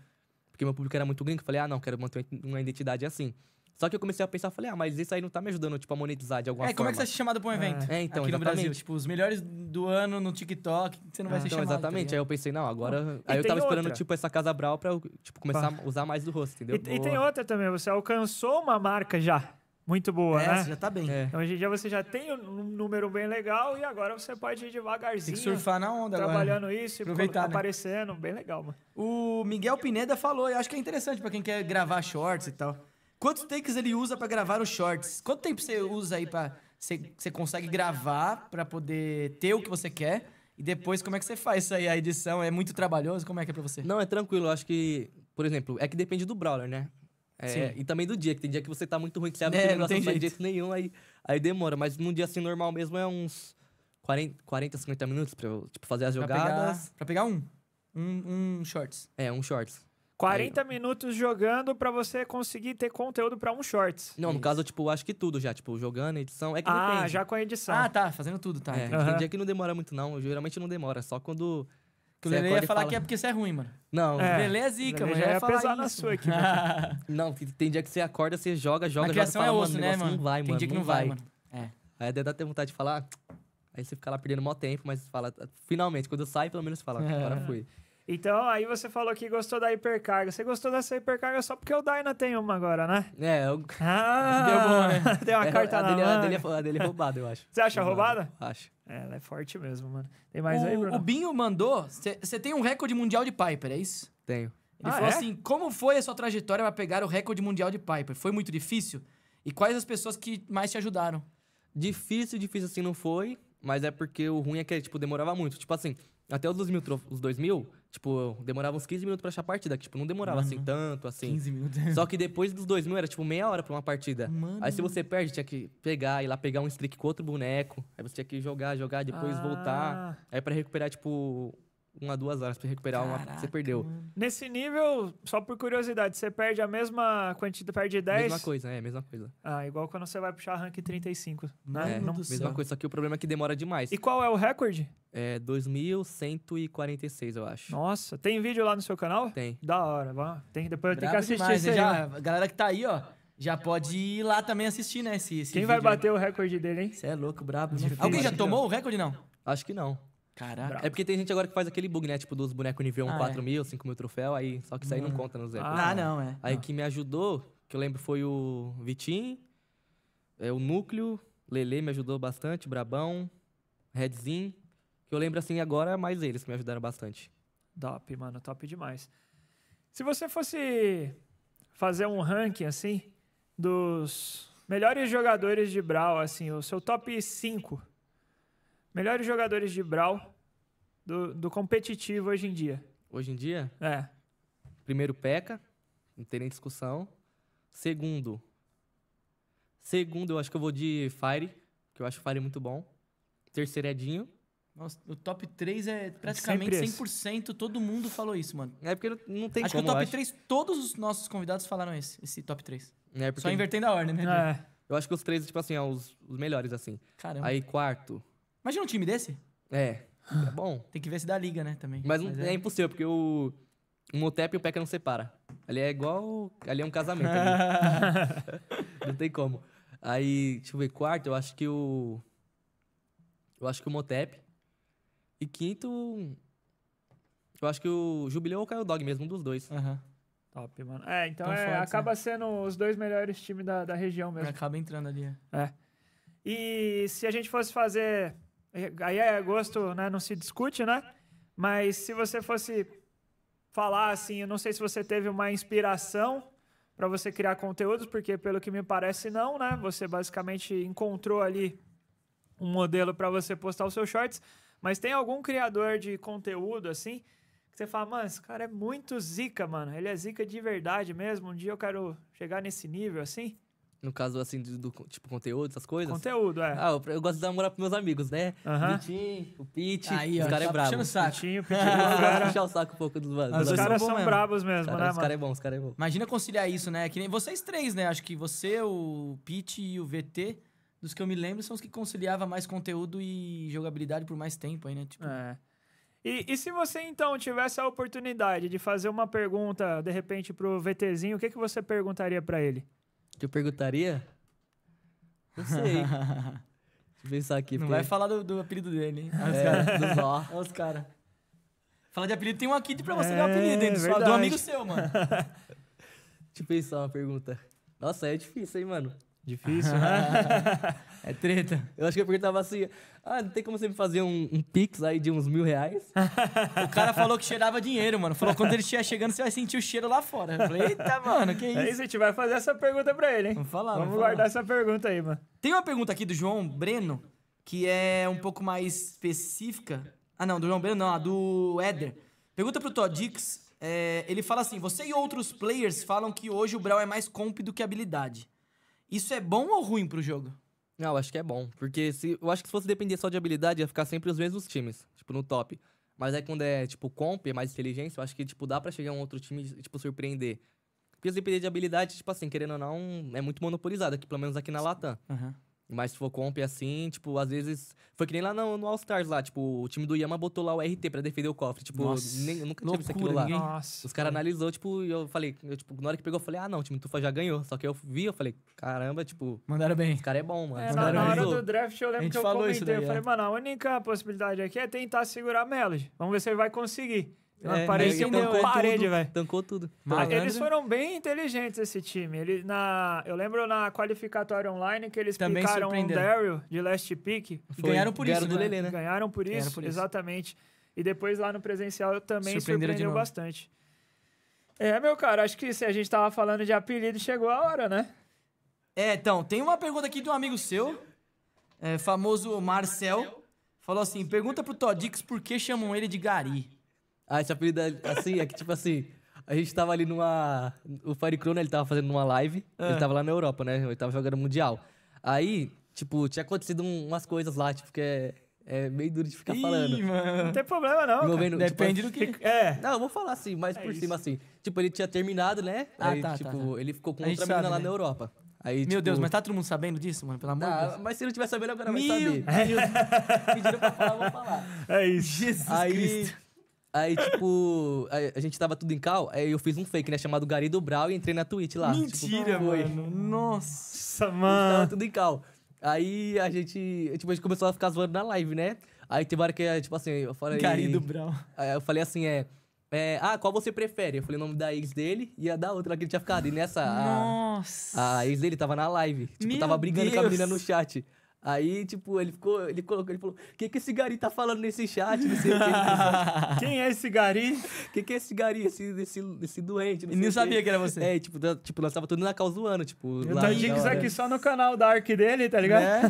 Speaker 2: Porque meu público era muito gringo, eu falei, ah, não, quero manter uma identidade assim. Só que eu comecei a pensar, falei, ah, mas isso aí não tá me ajudando, tipo, a monetizar de alguma é, forma. É, como é que você vai é ser chamado pra um é. evento? É, então, Aqui exatamente. no Brasil, tipo, os melhores do ano no TikTok, você não vai é, ser então, chamado. Tá exatamente. Tá aí eu pensei, não, agora... aí eu tava outra. esperando, tipo, essa Casa Brau pra, tipo, começar bah. a usar mais do rosto, entendeu? E, e, tem outra
Speaker 1: também, você alcançou uma marca já. Muito boa, é, né? já tá bem. É. Então, hoje em dia você já tem um número bem legal e agora você pode ir devagarzinho. Tem que surfar na onda Trabalhando agora. isso Aproveitar, e né? aparecendo. Bem legal, mano. O Miguel Pineda falou, eu acho que é interessante para quem quer
Speaker 2: gravar shorts e tal. Quantos takes ele usa para gravar os shorts? Quanto tempo você usa aí para você, você consegue gravar para poder ter o que você quer? E depois como é que você faz isso aí? A edição é muito trabalhoso? Como é que é para você? Não, é tranquilo. Eu acho que, por exemplo, é que depende do brawler, né? É, e também do dia, que tem dia que você tá muito ruim, que você abre é, o de jeito nenhum, aí, aí demora. Mas num dia assim normal mesmo é uns 40, 40 50 minutos pra eu tipo, fazer as pra jogadas. Pegar, pra pegar um. Um, um shorts. É, um shorts. 40
Speaker 1: Aí, minutos jogando para você conseguir ter conteúdo para um shorts. Não, no
Speaker 2: caso, tipo, acho que tudo já. Tipo, jogando, edição. É que ah, depende. já com a edição. Ah, tá. Fazendo tudo, tá. É, uhum. Tem dia que não demora muito, não. Geralmente não demora. Só quando que o Lele ia falar fala... que é porque você é ruim, mano. Não. É. Lele é zica, mano. Já ia, ia falar pesar isso. na sua aqui. não, tem dia que você acorda, você joga, joga, a joga. A fala, é osso, mano, né, mano? Não vai, tem mano. Tem dia que não, vai, vai, mano. É. Aí dá até vontade de falar... Ah, Aí você fica lá perdendo maior tempo, mas fala... Finalmente, quando sai pelo menos fala, é. agora fui.
Speaker 1: Então, aí você falou que gostou da hipercarga. Você gostou dessa hipercarga só porque o Dyna tem uma agora, né? É, eu... ah, deu bom, né? Deu uma é, carta a na dele, é- é A dele, é, roubada, eu acho. Você acha roubada? Acho. É, ela é forte mesmo, mano. Tem mais o, aí, Bruno? O Binho
Speaker 2: mandou... Você tem um recorde mundial de Piper, é isso? Tenho. Ele ah, falou é? assim, como foi a sua trajetória para pegar o recorde mundial de Piper? Foi muito difícil? E quais as pessoas que mais te ajudaram? Difícil, difícil assim não foi, mas é porque o ruim é que, tipo, demorava muito. Tipo assim, até os 2000, os 2000 Tipo, demorava uns 15 minutos pra achar a partida. Que, tipo, não demorava Mano, assim uhum. tanto, assim. 15 minutos. É. Só que depois dos 2 mil era tipo meia hora pra uma partida. Mano. Aí se você perde, tinha que pegar, ir lá pegar um streak com outro boneco. Aí você tinha que jogar, jogar, depois ah. voltar. Aí pra recuperar, tipo, uma, duas horas para recuperar Caraca, uma que você perdeu.
Speaker 1: Nesse nível, só por curiosidade, você perde a mesma quantidade, perde 10? Mesma coisa, é, mesma coisa. Ah, igual quando você vai puxar rank 35, né? É, Não mesma céu.
Speaker 2: coisa, só que o problema é que demora demais. E qual é o recorde? É 2146,
Speaker 1: eu acho. Nossa, tem vídeo lá no seu canal? Tem. Da hora, vamos. Tem, depois eu tenho que assistir demais, já, A
Speaker 2: galera que tá aí, ó. Já pode ir lá também assistir, né? Esse, esse Quem vai bater
Speaker 1: o recorde dele, hein? Você é louco, brabo. Alguém já tomou o recorde,
Speaker 2: não? Acho que não. Caraca. Bravo. É porque tem gente agora que faz aquele bug, né? Tipo, dos bonecos nível 1, ah, 4 é. mil, 5 mil troféu, aí só que isso aí não uhum. conta no zero. Ah, ah, não, é. Aí não. que me ajudou, que eu lembro foi o Vitinho, é, o Núcleo, Lele me ajudou bastante, Brabão, Redzinho, que eu lembro assim agora, é mais eles que me
Speaker 1: ajudaram bastante. Top, mano, top demais. Se você fosse fazer um ranking, assim, dos melhores jogadores de Brawl, assim, o seu top 5 Melhores jogadores de Brawl do, do competitivo hoje em dia.
Speaker 2: Hoje em dia? É. Primeiro, Peca. Não tem nem discussão. Segundo. Segundo, eu acho que eu vou de Fire, que eu acho Fire muito bom. Terceiro Edinho. É Nossa, o top 3 é praticamente 100%, todo mundo falou isso, mano. É porque não tem acho como, que o top 3, todos os nossos convidados falaram esse, esse top 3. É porque... Só invertendo a ordem, né? É. Eu acho que os três, tipo assim, são é os, os melhores, assim. Caramba. Aí, quarto, Imagina um time desse. É. É bom. Tem que ver se dá liga, né, também. Mas, Mas é... é... impossível, porque o Motep e o Peca não separa. Ali é igual... Ali é um casamento. não tem como. Aí, deixa eu ver, quarto, eu acho que o... Eu acho que o Motep. E quinto... Eu acho que o Jubileu ou o Caio Dog mesmo, um dos dois. Uhum. Top, mano.
Speaker 1: É, então é, acaba né? sendo os dois melhores times da, da região mesmo. Acaba entrando ali. é. é. E se a gente fosse fazer é, aí é gosto, né? Não se discute, né? Mas se você fosse falar assim, eu não sei se você teve uma inspiração para você criar conteúdos, porque pelo que me parece não, né? Você basicamente encontrou ali um modelo para você postar os seus shorts, mas tem algum criador de conteúdo assim que você fala, mano, esse cara é muito zica, mano. Ele é zica de verdade mesmo. Um dia eu quero chegar nesse nível assim.
Speaker 2: No caso, assim, do, do, tipo, conteúdo, essas coisas. Conteúdo, é. Ah,
Speaker 1: eu, eu gosto de dar moral pros meus amigos, né? Uhum. O Vitinho, o Pete, Aí, os caras é tá brabo. puxando o saco. Vitinho, Pete, é cara... puxar o saco um pouco dos mano. Os, os caras são, são mesmo. bravos mesmo, cara, né, Os caras é bom, os caras é bom.
Speaker 2: Imagina conciliar isso, né? Que nem vocês três, né? Acho que você, o Pit e o VT, dos que eu me lembro, são os que conciliavam
Speaker 1: mais conteúdo e jogabilidade por mais tempo aí, né? Tipo... É. E, e, se você então tivesse a oportunidade de fazer uma pergunta, de repente, pro VTzinho, o que, que você perguntaria para ele? que eu perguntaria? Não sei. Deixa eu pensar aqui. Não porque... vai
Speaker 2: falar do, do apelido dele, hein? É, os caras. É Fala de apelido, tem um aqui pra você é, dar um apelido, hein? Do, do amigo seu, mano. Deixa eu pensar uma pergunta. Nossa, é difícil, hein, mano? Difícil, né? é treta. Eu acho que eu é perguntava assim: ah, não tem como você me fazer um, um pix aí de uns mil reais? o cara falou que cheirava dinheiro, mano. Falou quando ele estiver chegando, você vai sentir o cheiro lá fora. Eu falei: eita, mano, que isso? É isso,
Speaker 1: a gente vai fazer essa pergunta pra ele, hein? Vamos falar, Vamos, vamos guardar falar. essa pergunta aí, mano. Tem uma pergunta aqui do João Breno,
Speaker 2: que é um pouco mais específica. Ah, não, do João Breno não, a do Éder. Pergunta pro Todix. É, ele fala assim: você e outros players falam que hoje o Brawl é mais comp do que habilidade. Isso é bom ou ruim pro jogo? Não, eu acho que é bom. Porque se, eu acho que se fosse depender só de habilidade, ia ficar sempre os mesmos times, tipo, no top. Mas aí quando é, tipo, comp, é mais inteligência, eu acho que, tipo, dá pra chegar um outro time e, tipo, surpreender. Porque se depender de habilidade, tipo assim, querendo ou não, é muito monopolizado, aqui, pelo menos aqui na Latam. Uhum. Mas se for comp assim, tipo, às vezes. Foi que nem lá no, no All Stars lá, tipo, o time do Yama botou lá o RT pra defender o cofre. Tipo, Nossa, nem, eu nunca tinha loucura, visto aquilo lá. Ninguém... Nossa, Os caras analisou, tipo, e eu falei, eu, tipo, na hora que pegou, eu falei, ah, não, o time do Tufa já ganhou. Só que eu vi, eu falei, caramba, tipo. Mandaram bem. Esse cara é bom, mano. É, na, na hora do draft eu lembro que eu falou comentei. Daí, eu falei, é.
Speaker 1: mano, a única possibilidade aqui é tentar segurar a Melody. Vamos ver se ele vai conseguir. É, parecia uma tancou parede, velho.
Speaker 2: Tancou tudo. Tá, eles né?
Speaker 1: foram bem inteligentes, esse time. Ele, na, eu lembro na qualificatória online que eles Também picaram um Daryl de last pick. Ganharam por Ganharam isso, né? Lelê, né? Ganharam por isso, Ganharam por isso. exatamente. E depois lá no presencial também surpreendeu bastante. É, meu cara, acho que se a gente tava falando de apelido, chegou a hora, né? É, então, tem uma pergunta aqui de um amigo seu,
Speaker 2: é, famoso Marcel. Falou assim: pergunta pro Todix por que chamam ele de Gari. Ah, esse apelido é, assim, é que tipo assim. A gente tava ali numa. O Fire Crono, né, ele tava fazendo uma live. É. Ele tava lá na Europa, né? Ele tava jogando Mundial. Aí, tipo, tinha acontecido umas coisas lá, tipo, que é. É meio duro de ficar Ih, falando. Mano. Não tem problema, não. Tipo, Depende tipo, do que. É. Não, eu vou falar assim, mas é por isso. cima assim. Tipo, ele tinha terminado, né? Ah, Aí, tá, tá tipo, tá, tá. ele ficou com a outra menina sabe, lá né? na Europa. Aí, Meu tipo... Deus, mas tá todo mundo sabendo disso, mano? Pelo amor de tá, Deus. Mas se não tiver sabendo, agora Meu... vai saber. Pediram pra falar, eu vou falar. É isso. Jesus Aí, Cristo. Aí, tipo, a, a gente tava tudo em cal, aí eu fiz um fake, né? Chamado Garido Brau e entrei na Twitch lá. Tipo, Mentira, tipo, mano. Nossa, mano. Tava tudo em cal. Aí a gente, tipo, a gente começou a ficar zoando na live, né? Aí teve hora que, tipo assim, eu falei... Garido Brau. Aí eu falei assim, é... É, ah, qual você prefere? Eu falei o nome da ex dele e a da outra que ele tinha ficado. E nessa. A, Nossa! A, ex dele tava na live. Tipo, Meu tava brigando Deus. com a menina no chat. Aí, tipo, ele ficou, ele colocou, ele falou: "Que que esse gari tá falando nesse chat?" Não sei o que.
Speaker 1: Quem é esse gari? Que que é esse gari esse esse, esse doente, não E nem sabia que. que era você. É,
Speaker 2: tipo, tipo, nós tava todo na causa do ano, tipo, eu lá. aqui né? só
Speaker 1: no canal da Ark dele, tá ligado? Né?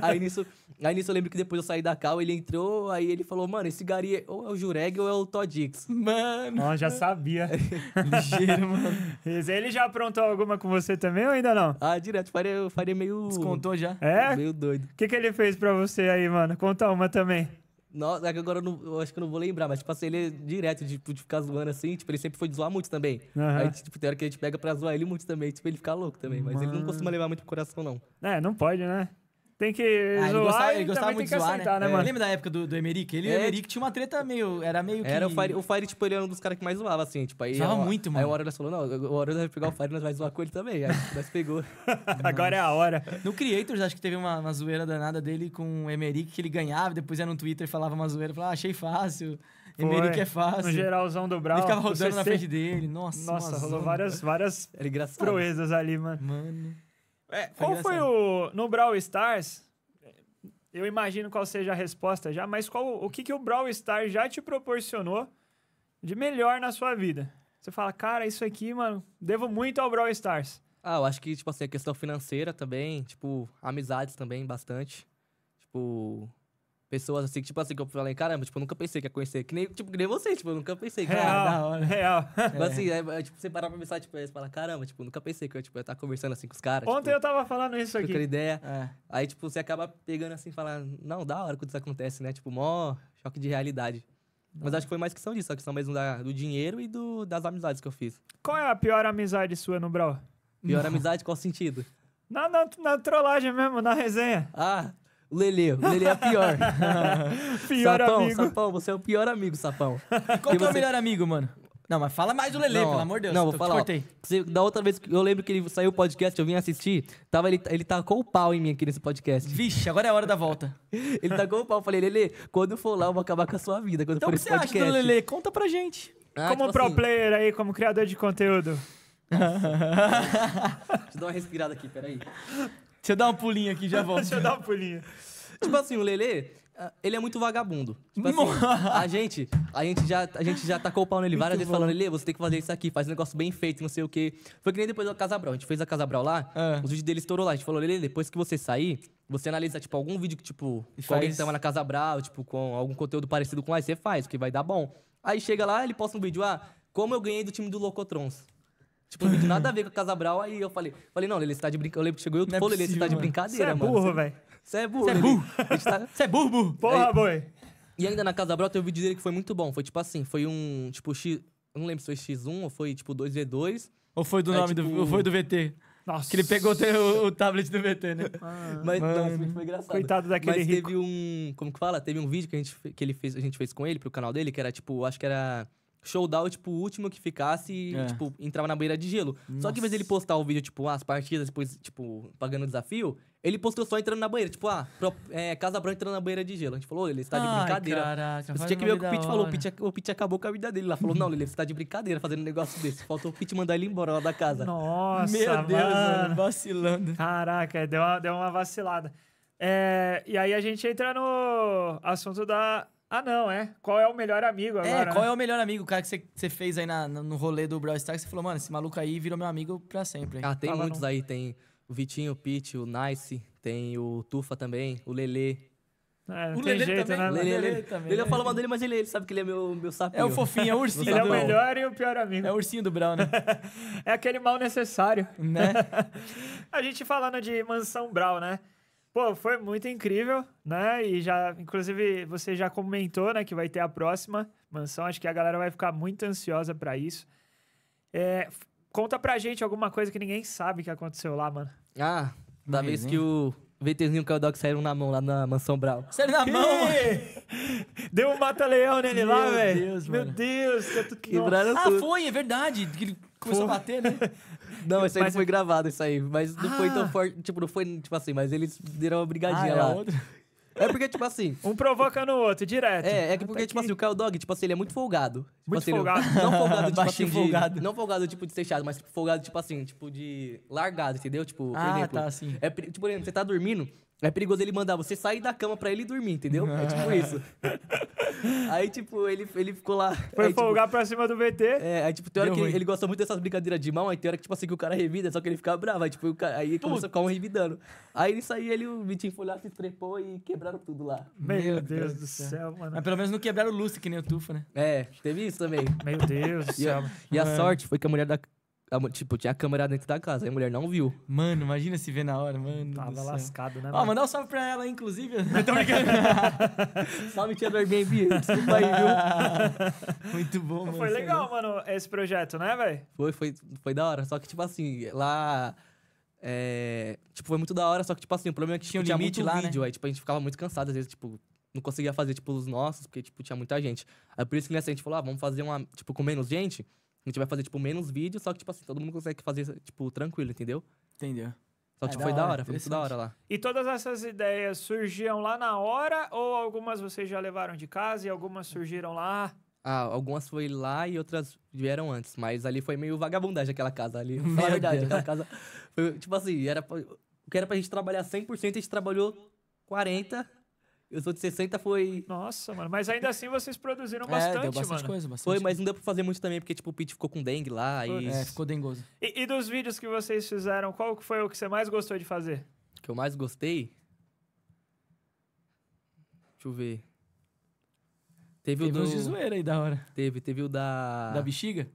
Speaker 2: aí nisso, aí nisso eu lembro que depois eu saí da cal, ele entrou, aí ele falou: "Mano, esse gari é, ou é o Jureg ou é
Speaker 1: o Dix. Mano. Ó, já sabia. Ligeiro, mano. Ele já aprontou alguma com você também ou ainda não? Ah, direto, eu faria meio Descontou já. É? Meio doido doido. O que, que ele fez pra você aí, mano? Conta uma também.
Speaker 2: Nossa, é agora eu, não, eu, acho que eu não vou lembrar, mas, tipo assim, ele é direto de, tipo, de ficar zoando assim, tipo, ele sempre foi de zoar muito também. Uhum. Aí, tipo, tem hora que a gente pega pra zoar ele muito também, tipo, ele fica louco também, mas mano. ele não costuma levar muito pro coração, não.
Speaker 1: É, não pode, né? Tem que
Speaker 2: ah, ele gostava, ele gostava muito de zoar, aceitar, né? né, é. mano? Lembra da época do, do
Speaker 1: Emerick? Ele e o é. Emerick
Speaker 2: tinha uma treta meio... Era meio que... Era o Fire, o Fire tipo, ele era um dos caras que mais zoava, assim, tipo, aí... Zoava muito, mano. Aí o Warriors falou, não, o Warriors vai pegar o Fire, nós vai zoar com ele também. Aí nós pegou. Agora é a hora. No Creators, acho que teve uma, uma zoeira danada dele com o Emerick, que ele ganhava, depois era no Twitter, falava uma zoeira, falava, ah, achei fácil, Foi. Emerick é fácil. No geralzão do Brau. Ele ficava rodando na frente dele, nossa, Nossa, rolou várias, várias
Speaker 1: proezas ali, mano. Mano... É, qual foi, foi o. No Brawl Stars, eu imagino qual seja a resposta já, mas qual, o que, que o Brawl Stars já te proporcionou de melhor na sua vida? Você fala, cara, isso aqui, mano, devo muito ao Brawl Stars.
Speaker 2: Ah, eu acho que, tipo assim, a questão financeira também, tipo, amizades também, bastante. Tipo, pessoas assim, tipo assim, que eu falei, caramba, tipo, eu nunca pensei que ia conhecer. Que nem, tipo, que nem você, tipo, eu nunca pensei que real, da hora. Real. Mas tipo assim, é, é, tipo, você parar pra pensar, tipo, aí você fala, caramba, tipo, nunca pensei que eu, tipo, ia estar tá conversando assim com os caras. Ontem tipo, eu tava falando isso aqui. Aquela ideia. É. Aí, tipo, você acaba pegando assim, falar, não, da hora quando isso acontece, né? Tipo, mó choque de realidade. Não. Mas acho que foi mais questão disso, a questão mesmo da, do dinheiro e do, das amizades que eu fiz.
Speaker 1: Qual é a pior amizade sua no Brawl? Pior amizade,
Speaker 2: qual sentido?
Speaker 1: Na, na, na trollagem mesmo, na resenha. Ah, Lele, o Lele é a pior.
Speaker 2: pior sapão, amigo. Sapão, você é o pior amigo, Sapão. qual que é o melhor amigo, mano? Não, mas fala mais do Lele, pelo amor de Deus. Não, vou falar. Você, da outra vez que eu lembro que ele saiu o podcast, eu vim assistir, tava, ele, ele tacou o pau em mim aqui nesse podcast. Vixe, agora é a hora da volta. ele tacou o pau, eu falei, Lele, quando for lá, eu vou acabar com a sua vida. Quando então, o que você podcast. acha do Lele?
Speaker 1: Conta pra gente. Ah, como tipo pro assim, player aí, como criador de conteúdo. Deixa
Speaker 2: eu dar uma respirada aqui, peraí. Deixa eu dar um pulinho aqui já volto. Deixa eu dar um pulinho. Tipo assim, o Lele, ah, ele é muito vagabundo. Tipo assim, a gente, a gente já, a gente já tacou o pau nele várias vezes falando, Lele, você tem que fazer isso aqui, faz um negócio bem feito, não sei o quê. Foi que nem depois da Casabral. A gente fez a Casabral lá, é. os vídeos dele estourou lá. A gente falou, Lele, depois que você sair, você analisa, tipo, algum vídeo que, tipo, e com faz... alguém que tava na Casabral, tipo, com algum conteúdo parecido com lá, você faz, porque vai dar bom. Aí chega lá, ele posta um vídeo, ah, como eu ganhei do time do Locotrons. Tipo, não tem nada a ver com a Casabral Aí eu falei, falei, não, ele você tá de brincadeira. Eu lembro que chegou eu, pô, é ele você tá de brincadeira, é mano. Você é burro, velho. Você é, tá é burro. Você é burro. Você é burro, Porra, boi. E ainda na Casabral tem eu vídeo dele que foi muito bom. Foi tipo assim, foi um, tipo, X... Eu não lembro se foi X1 ou foi, tipo, 2V2. Ou foi do nome do... Tipo, ou foi do VT. Nossa. Que ele pegou o, o tablet do VT, né? Ah, mas mano. não, foi engraçado. Coitado daquele Mas rico. teve um... Como que fala? Teve um vídeo que a gente, que ele fez, a gente fez com ele, pro canal dele, que era, tipo, acho que era showdown, tipo, o último que ficasse, é. tipo, entrava na banheira de gelo. Nossa. Só que em vez dele postar o vídeo, tipo, as partidas, depois, tipo, pagando o desafio, ele postou só entrando na banheira. Tipo, ah, pro, é, Casa Branca entrando na banheira de gelo. A gente falou, ele está de brincadeira. Caraca, você tinha que ver o que o Pete falou. É, o Pete, acabou com a vida dele Ela Falou, não, ele você tá de brincadeira fazendo um negócio desse. Faltou o Pete mandar ele embora lá da casa.
Speaker 1: Nossa, Meu mano. Deus, mano, vacilando. Caraca, deu uma, deu uma vacilada. É, e aí a gente entra no assunto da ah, não, é? Qual é o melhor amigo é, agora? É, qual é o
Speaker 2: melhor amigo? O cara que você fez aí na, no rolê do Brawl Stars, você falou, mano, esse maluco aí virou meu amigo pra sempre. Ah, tem Fala muitos não. aí. Tem o Vitinho, o Pete, o Nice, tem o Tufa também, o
Speaker 1: Lele. É, o Lele também. Né? também. Lelê, eu falo mal dele,
Speaker 2: mas ele, ele sabe que ele é meu, meu sapinho. É o fofinho, é o ursinho. ele é o melhor
Speaker 1: e o pior amigo. É o ursinho do Brown, né? é aquele mal necessário. Né? a gente falando de mansão Brown, né? Pô, foi muito incrível, né? E já, inclusive, você já comentou, né, que vai ter a próxima mansão. Acho que a galera vai ficar muito ansiosa para isso. É, conta pra gente alguma coisa que ninguém sabe que aconteceu lá, mano. Ah,
Speaker 2: da vez que uhum. o VTzinho e o Caldog saíram na mão lá na Mansão Brau. Saíram na mão, Deu um mata-leão
Speaker 1: nele lá, velho. Meu Deus,
Speaker 2: mano. Meu Deus, tá tudo... Quebraram tudo. Ah, foi, é verdade. Começou a bater, né? não, isso aí mas... não foi gravado, isso aí. Mas não ah. foi tão ah. forte. Tipo, não foi, tipo assim, mas eles deram uma brigadinha ah, lá. Outro? É porque, tipo assim. Um provoca no outro, direto. É, é porque, tipo assim, o Kyle Dog, tipo assim, ele é muito folgado. Tipo muito assim, folgado. Não folgado, tipo Baixinho assim. Folgado. não folgado, tipo, de ser chato, mas tipo, folgado, tipo assim, tipo, de largado, entendeu? Tipo, por ah, exemplo. Tá, sim. É, tipo, por exemplo, você tá dormindo, é perigoso ele mandar você sair da cama pra ele dormir, entendeu? É tipo isso. aí, tipo, ele, ele ficou lá. Foi aí, tipo, folgar tipo, pra cima do BT. É, aí, tipo, tem hora que ele, ele, gosta muito dessas brincadeiras de mão, aí tem hora que, tipo assim, que o cara revida, só que ele fica bravo. Aí, tipo, cara, aí começa a ficar um revidando. Aí ele saiu, ele, o Vitinho foi lá, se trepou e quebraram tudo lá. Meu, Meu Deus, Deus, do céu, céu, mano. Mas pelo menos não quebraram o lustre que nem o Tufa, né? É, teve isso também. Meu Deus do céu. E e a sorte foi que a mulher da a, tipo, tinha a câmera dentro da casa, aí a mulher não viu. Mano, imagina se ver na hora, mano. Tava lascado, né? Ó, mandar um salve pra ela, inclusive. Não tô brincando. salve, tia do Airbnb. Desculpa aí, viu? Muito bom, mano. Foi legal, mano,
Speaker 1: esse projeto, né, velho? Foi, foi, foi da hora. Só que, tipo assim,
Speaker 2: lá. É, tipo, foi muito da hora, só que, tipo assim, o problema é que tipo, tinha, o limite muito lá, vídeo, né? aí, tipo, a gente ficava muito cansado, às vezes, tipo, não conseguia fazer, tipo, os nossos, porque, tipo, tinha muita gente. Aí por isso que nessa né, a gente falou, ah, vamos fazer uma, tipo, com menos gente. A gente vai fazer, tipo, menos vídeos, só que, tipo assim, todo mundo consegue fazer, tipo, tranquilo, entendeu? Entendeu. Só que é, tipo, da foi hora, da hora, foi muito da hora lá.
Speaker 1: E todas essas ideias surgiam lá na hora ou algumas vocês já levaram de casa e algumas surgiram lá? Ah, algumas foi lá e outras vieram antes, mas ali foi meio vagabundagem aquela casa ali. Na verdade, aquela
Speaker 2: casa foi tipo assim, era pra, o que era pra gente trabalhar 100%, a gente trabalhou 40 eu os outros 60 foi. Nossa, mano. Mas ainda assim vocês produziram é, bastante, é, deu bastante mano. Coisa, bastante. Foi, mas não deu pra fazer muito também, porque, tipo, o Pete ficou com dengue lá. E... É, ficou dengoso.
Speaker 1: E, e, dos vídeos que vocês fizeram, qual foi o que você mais gostou de fazer? Que eu mais gostei? Deixa eu ver. Teve, teve o do... uns de zoeira
Speaker 2: aí da hora. Teve, teve o da. Da bexiga?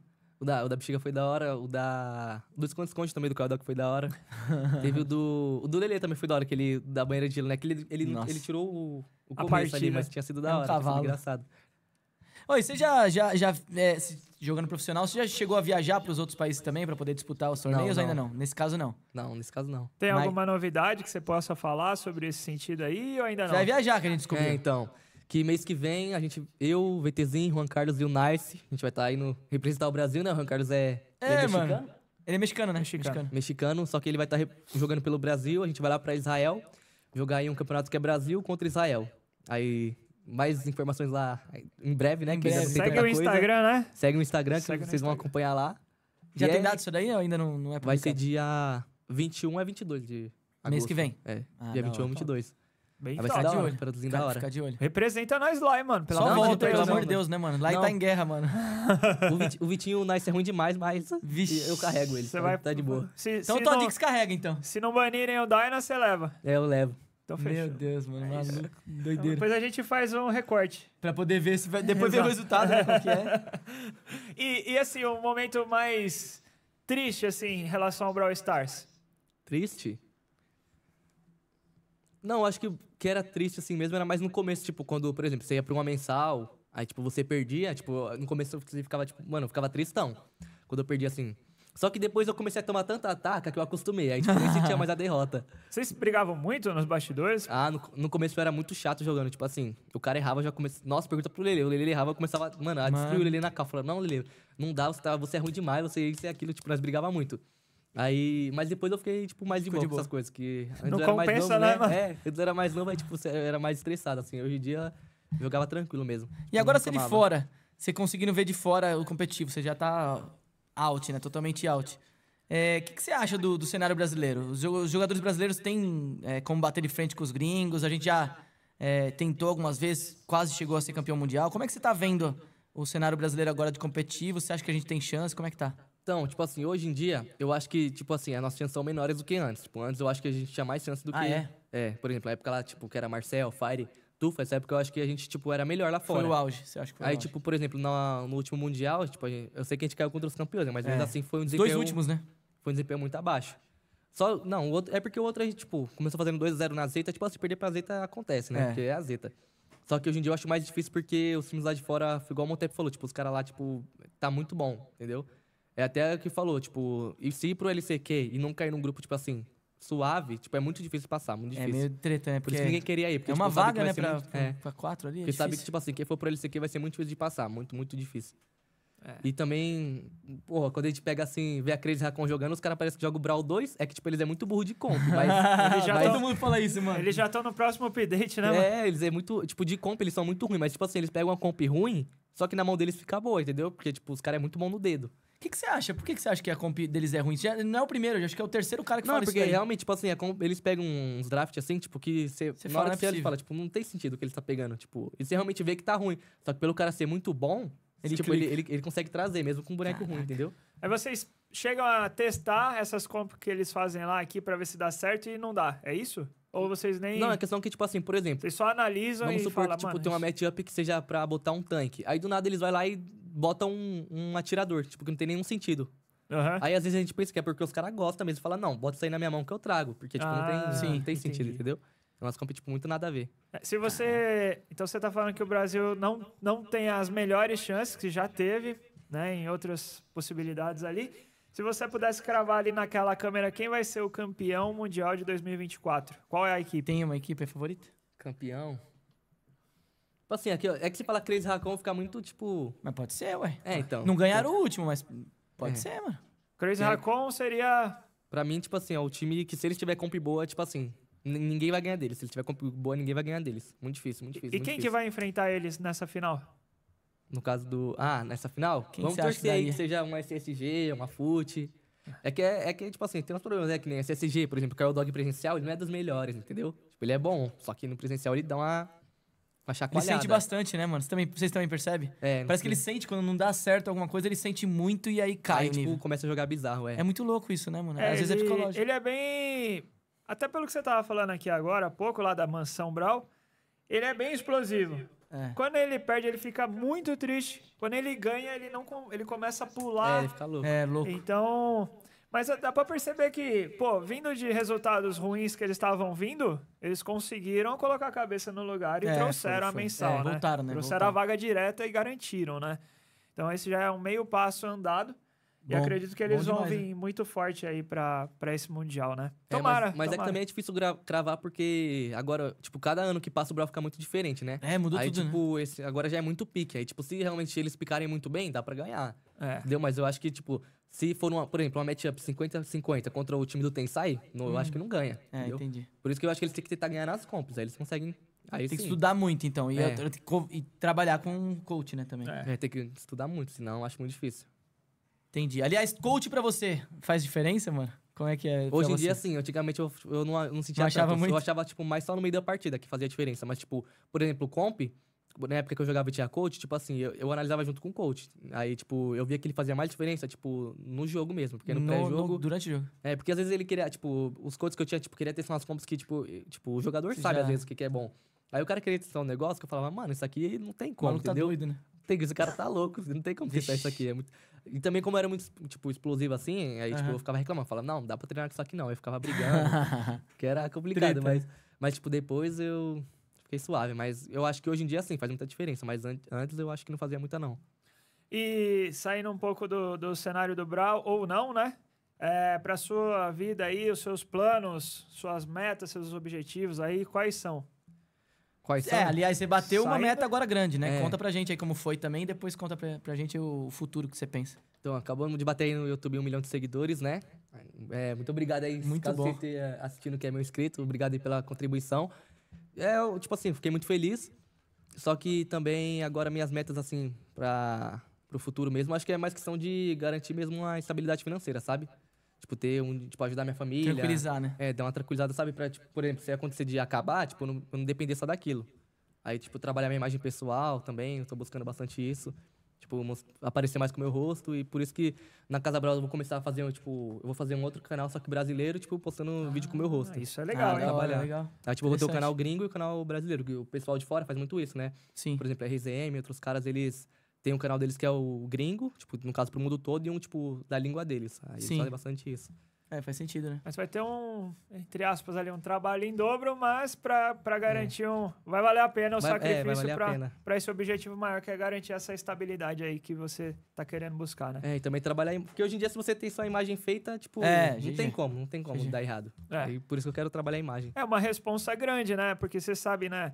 Speaker 2: O da, o da bexiga foi da hora, o da. O do esconde-esconde também do Caldoc foi da hora. Teve o do. O do Lelê também foi da hora, aquele da banheira de gelo, né? Que ele, ele, ele tirou o, o a começo ali, mas né? tinha sido é da é um hora. Cavalo. engraçado. Oi, você já, já, já é, jogando profissional, você já chegou a viajar para os outros países também para poder disputar os torneios? Não, não. Ainda não. Nesse caso não. Não, nesse caso não.
Speaker 1: Tem Mas... alguma novidade que você possa falar sobre esse sentido aí ou ainda não? Você vai viajar que a gente descobriu. É,
Speaker 2: então. Que mês que vem a gente, eu, o VTzinho, Juan Carlos e o Nice, a gente vai estar tá no representar o Brasil, né? O Juan Carlos é, é, ele é mexicano. Mano. Ele é mexicano, né? Mexicano. Mexicano, mexicano só que ele vai estar tá jogando pelo Brasil, a gente vai lá para Israel, jogar aí um campeonato que é Brasil contra Israel. Aí mais informações lá em breve, né? Em breve. Segue o Instagram, né? Segue o Instagram que Segue vocês Instagram. vão acompanhar lá. Já e tem é... dado isso daí ou ainda não, não é publicado? Vai ser dia 21 a 22 de agosto. Mês que vem? É, ah, dia não, 21 a 22. Então. Bem vai de olho. hora, produzindo da hora. Ficar de olho. Representa
Speaker 1: nós lá, hein, mano. Pelo, Só amor, volta, de Deus, pelo né, amor de Deus, né, mano? Lá é tá em
Speaker 2: guerra, mano. o, Vit, o Vitinho nasce é ruim demais, mas Vixe, eu carrego ele. Você tá vai... Tá de boa.
Speaker 1: Se, então o Todix carrega, então. Se não banirem o Dyna, você leva.
Speaker 2: É, eu levo. Então fechou. Meu Deus,
Speaker 1: mano. É maluco. Doideira. Então, depois a gente faz um recorte. Pra poder ver se vai... Depois ver o resultado, né? Qual que é. e, e assim, o um momento mais triste, assim, em relação ao Brawl Stars. Triste? Não, acho que que
Speaker 2: era triste assim mesmo era mais no começo, tipo, quando, por exemplo, você ia pra uma mensal, aí, tipo, você perdia, tipo, no começo você ficava, tipo, mano, eu ficava tristão. Quando eu perdi, assim. Só que depois eu comecei a tomar tanta ataca que eu acostumei, aí, tipo, nem sentia mais a derrota. Vocês brigavam muito nos bastidores? Ah, no, no começo era muito chato jogando, tipo assim, o cara errava, já começava. Nossa, pergunta pro Lele, o Lele errava, eu começava, mano, a destruir mano. o Lele na calça. Falava, não, Lele, não dá, você, tá, você é ruim demais, você é isso e aquilo, tipo, nós brigava muito. Aí, mas depois eu fiquei, tipo, mais de boa, de com essas coisas. Que antes Não era mais compensa, novo, né, né, mano? É, antes eu era mais novo, mas, é, tipo, era mais estressado, assim. Hoje em dia, jogava tranquilo mesmo. E agora você de fora, você conseguindo ver de fora o competitivo, você já tá out, né? Totalmente out. O é, que, que, você acha do, do, cenário brasileiro? Os jogadores brasileiros têm é, como bater de frente com os gringos? A gente já é, tentou algumas vezes, quase chegou a ser campeão mundial. Como é que você está vendo o cenário brasileiro agora de competitivo? Você acha que a gente tem chance? Como é que tá? Então, tipo assim, hoje em dia, eu acho que, tipo assim, as nossas chances são menores do que antes. Tipo, antes eu acho que a gente tinha mais chance do ah, que. É? é, por exemplo, a época lá, tipo, que era Marcel, Fire, Tufa, essa época eu acho que a gente, tipo, era melhor lá fora. Foi o auge, você acha que foi Aí, tipo, por exemplo, no, no último Mundial, tipo, gente, eu sei que a gente caiu contra os campeões, né, mas é. mesmo assim foi um desempenho. Dois últimos, né? Foi um desempenho muito abaixo. Só, não, outro, é porque o outro a gente, tipo, começou fazendo 2x0 na Zeta, tipo, se perder pra Zeta acontece, né? É. Porque é a Zeta. Só que hoje em dia eu acho mais difícil porque os times lá de fora, igual o Montep falou, tipo, os caras lá, tipo, tá muito bom, entendeu? É até que falou, tipo, e se ir pro LCQ e não cair num grupo, tipo assim, suave, tipo, é muito difícil passar, muito é difícil. É meio treta, né? Por isso que ninguém queria ir. Porque, é tipo, uma tipo, vaga, né, pra, muito, pra, é, pra, quatro ali. É porque sabe que, tipo assim, quem for pro LCQ vai ser muito difícil de passar, muito, muito difícil. É. E também, porra, quando a gente pega assim, vê a Crazy Racon jogando, os caras parecem que jogam o Brawl 2. É que, tipo, eles é muito burro de comp. Mas, eles já mas... Todo mundo fala isso, mano. Eles
Speaker 1: já estão no próximo
Speaker 2: update, né, mano? É, eles é muito. Tipo, de comp eles são muito ruins. Mas, tipo assim, eles pegam uma comp ruim, só que na mão deles fica boa, entendeu? Porque, tipo, os caras é muito bom no dedo. O que, que você acha? Por que, que você acha que a comp deles é ruim? Já não é o primeiro, acho que é o terceiro cara que não, fala é porque isso. Não, realmente, tipo assim, é comp, eles pegam uns drafts assim, tipo, que você. você é fala, tipo, não tem sentido o que ele tá pegando. Tipo, e você realmente vê que tá ruim. Só que pelo cara ser muito bom, ele, tipo, ele, ele, ele, consegue trazer, mesmo com um boneco Caraca. ruim, entendeu?
Speaker 1: Aí vocês chegam a testar essas compras que eles fazem lá aqui para ver se dá certo e não dá, é isso? Ou vocês nem. Não, é questão que, tipo assim, por
Speaker 2: exemplo. Vocês só analisam vamos e. Vamos supor fala, que, tipo, tem uma matchup que seja pra botar um tanque. Aí do nada eles vão lá e botam um, um atirador, tipo, que não tem nenhum sentido. Uhum. Aí às vezes a gente pensa que é porque os caras gostam mesmo. Fala, não, bota isso aí na minha mão que eu trago. Porque, tipo, ah, não tem, sim, não tem sentido, entendeu? Nós campo tipo, muito nada a ver.
Speaker 1: É, se você... Então você tá falando que o Brasil não, não tem as melhores chances que já teve, né? Em outras possibilidades ali. Se você pudesse cravar ali naquela câmera, quem vai ser o campeão mundial de 2024? Qual é a equipe? Tem uma equipe é favorita? Campeão? Tipo
Speaker 2: assim, aqui, ó, é que se falar Crazy Racon fica muito, tipo... Mas pode
Speaker 1: ser, ué. É, então. Não ganharam é. o último, mas pode é. ser, mano. Crazy é. Racon seria...
Speaker 2: Pra mim, tipo assim, é o time que se ele tiver comp boa, tipo assim, Ninguém vai ganhar deles. Se ele tiver com boa, ninguém vai ganhar deles. Muito difícil, muito difícil. E muito quem difícil. que vai
Speaker 1: enfrentar eles nessa final?
Speaker 2: No caso do. Ah, nessa final? Quem Vamos torcer aí que
Speaker 1: seja uma SSG, uma FUT.
Speaker 2: É que, é, é, que, tipo assim, tem uns problemas, né? Que nem SSG, por exemplo, que é o dog presencial, ele não é dos melhores, entendeu? Tipo, ele é bom, só que no presencial ele dá uma, uma chacoalhada. Ele sente bastante, né, mano? Vocês também, vocês também percebem? É, Parece que ele sente, quando não dá certo alguma coisa, ele sente muito e aí cai. Aí, tipo, começa a jogar bizarro, é. É muito louco isso, né, mano? É, Às ele, vezes é psicológico. Ele
Speaker 1: é bem até pelo que você estava falando aqui agora há pouco, lá da mansão Brau, ele é bem explosivo. É. Quando ele perde, ele fica muito triste. Quando ele ganha, ele não ele começa a pular. É, ele fica louco. É, louco. Então, mas dá para perceber que, pô, vindo de resultados ruins que eles estavam vindo, eles conseguiram colocar a cabeça no lugar e é, trouxeram foi, foi. a mensal, é, né? Voltaram, né? Trouxeram voltaram. a vaga direta e garantiram, né? Então esse já é um meio passo andado. Bom, e acredito que eles vão vir né? muito forte aí pra, pra esse Mundial, né? Tomara. É, mas, mas tomara. é que também
Speaker 2: é difícil cravar, porque agora, tipo, cada ano que passa o Brasil fica muito diferente, né? É, mudou aí, tudo. Né? Tipo, né? esse, agora já é muito pique. Aí, tipo, se realmente eles picarem muito bem, dá pra ganhar. É. Entendeu? Mas eu acho que, tipo, se for, uma, por exemplo, uma matchup 50-50 contra o time do Tensai, não, hum. eu acho que não ganha. Hum. É, entendeu? entendi. Por isso que eu acho que eles têm que tentar ganhar nas compras. Aí eles conseguem Aí tem sim. que estudar muito, então. E, é. e trabalhar com um coach, né, também. É. é, tem que estudar muito, senão eu acho muito difícil. Entendi. Aliás, coach pra você faz diferença, mano? Como é que é? Hoje em você? dia, sim. Antigamente eu, eu não, não sentia não achava tanto. Assim. muito. Eu achava, tipo, mais só no meio da partida que fazia diferença. Mas, tipo, por exemplo, o comp, na época que eu jogava e tinha coach, tipo assim, eu, eu, analisava junto com o coach. Aí, tipo, eu via que ele fazia mais diferença, tipo, no jogo mesmo. Porque no, no pré-jogo. Durante o jogo. É, porque às vezes ele queria, tipo, os coaches que eu tinha, tipo, queria ter umas compras que, tipo, tipo, o jogador Já. sabe às vezes o que, que é bom. Aí o cara queria testar um negócio que eu falava, mano, isso aqui não tem como, tá entendeu? Tá doido, né? Tem que, esse cara tá louco, não tem como tentar isso aqui. É muito... E também, como era muito, tipo, explosivo assim, aí, uhum. tipo, eu ficava reclamando, fala não, não dá pra treinar com isso aqui não. Eu ficava brigando, que era complicado, mas, mas, tipo, depois eu fiquei suave. Mas eu acho que hoje em dia, sim, faz muita diferença, mas an antes eu acho que não fazia muita, não.
Speaker 1: E saindo um pouco do, do cenário do Brawl, ou não, né? É, para sua vida aí, os seus planos, suas metas, seus objetivos aí, quais são?
Speaker 2: Quais é, são? É, aliás, você bateu Saída. uma meta agora grande, né? É. Conta pra gente aí como foi também e depois conta pra, pra gente o futuro que você pensa. Então, acabamos de bater aí no YouTube um milhão de seguidores, né? É, muito obrigado aí, muito caso bom. você esteja assistindo que é meu inscrito, obrigado aí pela contribuição. É, eu, tipo assim, fiquei muito feliz. Só que também agora minhas metas, assim, para pro futuro mesmo, acho que é mais questão de garantir mesmo uma estabilidade financeira, sabe? Tipo, ter um. Tipo, ajudar minha família. Tranquilizar, né? É, dar uma tranquilizada, sabe? Pra, tipo, por exemplo, se acontecer de acabar, tipo, não, não depender só daquilo. Aí, tipo, trabalhar minha imagem pessoal também, eu tô buscando bastante isso. Tipo, aparecer mais com o meu rosto. E por isso que na Casa Brava eu vou começar a fazer, tipo, eu vou fazer um outro canal, só que brasileiro, tipo, postando ah, vídeo com o meu rosto. Ah, isso é legal, ah, Trabalhar. É legal. Aí, tipo, eu vou ter o canal gringo e o canal brasileiro, que o pessoal de fora faz muito isso, né? Sim. Por exemplo, a RZM, outros caras, eles tem um canal deles que é o gringo, tipo, no caso pro mundo todo, e um, tipo, da língua deles. Aí Sim. eles fazem bastante isso. É, faz sentido, né?
Speaker 1: Mas vai ter um, entre aspas, ali, um trabalho em dobro, mas pra, pra garantir é. um. Vai valer a pena o vai, é, sacrifício é, pra, pra esse objetivo maior, que é garantir essa estabilidade aí que você tá querendo buscar, né? É,
Speaker 2: e também trabalhar. Porque hoje
Speaker 1: em dia, se você tem sua imagem feita, tipo, é, não tem como, não tem como gigi. dar errado. É. E por isso que eu quero trabalhar a imagem. É uma responsa grande, né? Porque você sabe, né?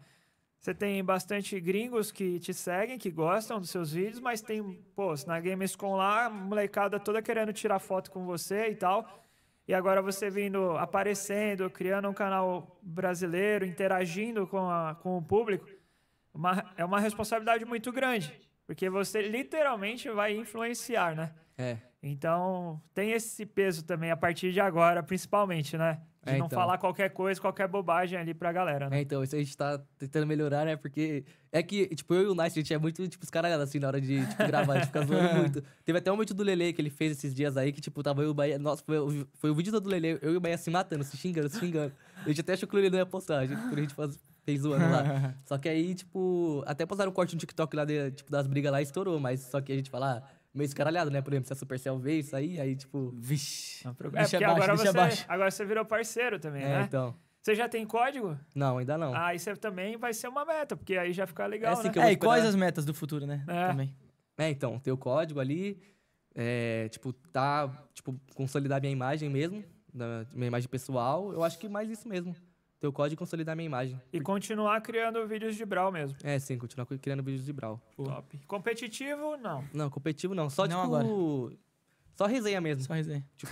Speaker 1: Você tem bastante gringos que te seguem, que gostam dos seus vídeos, mas tem, pô, na Gamescom lá, molecada toda querendo tirar foto com você e tal. E agora você vindo aparecendo, criando um canal brasileiro, interagindo com, a, com o público, uma, é uma responsabilidade muito grande, porque você literalmente vai influenciar, né? É. Então, tem esse peso também a partir de agora, principalmente, né? De é, não então. falar qualquer coisa, qualquer bobagem ali pra galera, né? É, então, isso a gente tá tentando melhorar, né? Porque é que, tipo, eu e o Nice, a gente é muito, tipo, os caras assim na hora de tipo, gravar, a gente fica zoando muito.
Speaker 2: Teve até um vídeo do Lele que ele fez esses dias aí, que, tipo, tava eu e o Bahia. Nossa, foi, foi o vídeo do Lele, eu e o Bahia se matando, se xingando, se xingando. A gente até achou que o Lele não ia postar, a gente, a gente faz, fez zoando lá. Só que aí, tipo, até postaram um corte no TikTok lá, de, tipo, das brigas lá estourou, mas só que a gente fala. Ah, meio escaralhado, né? Por exemplo, se a Supercell veio isso aí, aí tipo. Vixe. É, é agora, é você,
Speaker 1: agora você virou parceiro também, é, né? então. Você já tem código? Não, ainda não. Ah, isso é- também vai ser uma meta, porque aí já fica legal, Essa assim né? Que eu é, e quais as
Speaker 2: metas do futuro, né? É. Também. É, então, ter o código ali, é, tipo, tá, tipo, consolidar minha imagem mesmo, minha imagem pessoal, eu acho que mais isso mesmo teu código e consolidar minha imagem. E continuar criando vídeos de Brawl mesmo. É, sim, continuar criando vídeos de Brawl. Top.
Speaker 1: Competitivo,
Speaker 2: não. Não, competitivo não. Só, não tipo... Agora. Só resenha mesmo. Só resenha. Tipo...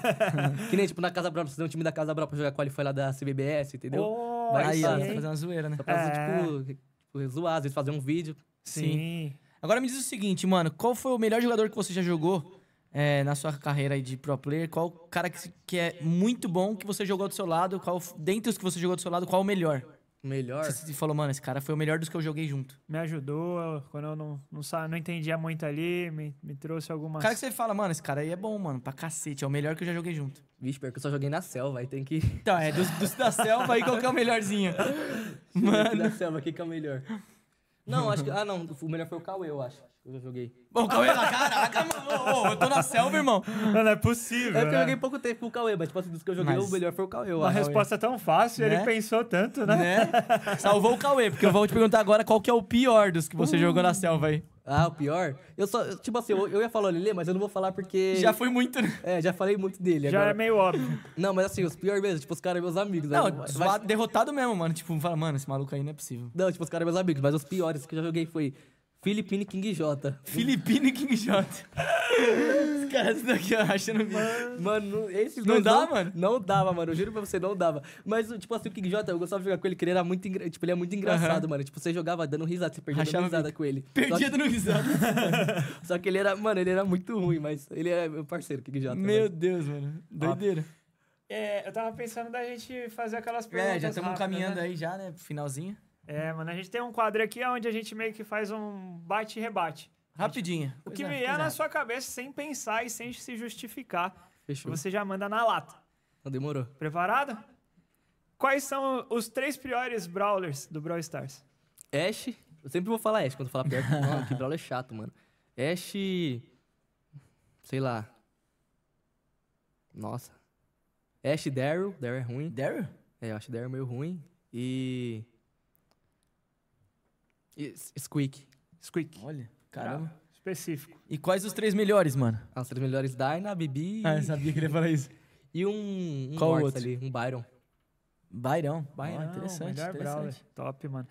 Speaker 2: que nem, tipo, na Casa Brawl. Você um time da Casa Brawl pra jogar qual foi lá da CBBS, entendeu? Oh, Vai aí, ó, tá fazendo uma zoeira, né? Só pra, é. tipo, tipo, zoar, às vezes fazer um vídeo. Sim. sim. Agora me diz o seguinte, mano. Qual foi o melhor jogador que você já jogou é, na sua carreira aí de pro player, qual cara que, que é muito bom que você jogou do seu lado, qual dentre os que você jogou do seu lado, qual o melhor? O melhor? Você, falou, mano, esse cara foi o melhor dos que eu joguei junto.
Speaker 1: Me ajudou, quando eu não, não, não, não entendia muito ali, me, me trouxe algumas... O cara que
Speaker 2: você fala, mano, esse cara aí é bom, mano, pra cacete, é o melhor que eu já joguei junto. Vixe, porque eu só joguei na selva, aí tem que... Então, é, dos, dos da selva aí, qual que é o melhorzinho? mano... Da selva, quem que é o melhor? Não, acho que... Ah, não, o melhor foi o Cauê, eu acho. Eu joguei. Bom, Cauê, caraca, mano. eu tô na selva, irmão. Não, não é possível. É porque né? eu joguei pouco tempo com o Cauê, mas tipo, assim, dos que eu joguei, mas o melhor foi o Cauê. Uma resposta é tão fácil, né? ele pensou
Speaker 1: tanto, né? né?
Speaker 2: Salvou o Cauê, porque eu vou te perguntar agora qual que é o pior dos que você uh. jogou na selva aí. Ah, o pior? Eu só, tipo assim, eu, eu ia falar o Lelê, mas eu não vou falar porque. Já foi muito, né? É, já falei muito dele. Já agora. é meio óbvio. Não, mas assim, os piores mesmo, tipo, os caras meus amigos. Né? Não, derrotado mesmo, mano. Tipo, fala, mano, esse maluco aí não é possível. Não, tipo, os caras meus amigos, mas os piores que eu já joguei foi Filipine King J. Filipine King J. Os caras daqui achando que. Mano, mano esse Não dá, não, mano? Não dava, mano. Eu juro pra você, não dava. Mas, tipo assim, o King J, eu gostava de jogar com ele, que ele era muito, engra... tipo, ele é muito engraçado, mano. Tipo, você jogava dando risada, você perdia dando risada que... com ele. Perdia que... dando risada. Só que ele era, mano, ele era muito ruim, mas ele é meu parceiro, King J. Meu Deus, mano. Doideira.
Speaker 1: É, eu tava pensando da gente fazer aquelas perguntas. É, já estamos caminhando né? aí já, né? Finalzinho. É, mano, a gente tem um quadro aqui onde a gente meio que faz um bate e rebate. Rapidinho. O que é, vier é, na sua cabeça sem pensar e sem se justificar, Fechou. você já manda na lata. Não demorou. Preparado? Quais são os três piores brawlers do Brawl Stars? Ash. Eu sempre vou falar Ash quando falar perto. Não, que brawler é chato, mano.
Speaker 2: Ash. Sei lá. Nossa. Ashe Daryl. Daryl é ruim. Daryl? É, eu acho Daryl meio ruim. E. Squeak. Squeak. Olha, caramba. Específico. E quais os três melhores, mano? Ah, os três melhores, Dyna, Bibi... Ah, eu sabia que ele ia falar isso. E
Speaker 1: um, um Qual o outro? ali,
Speaker 2: um Byron. Byron? Byron, oh, interessante, melhor interessante.
Speaker 1: Top, mano.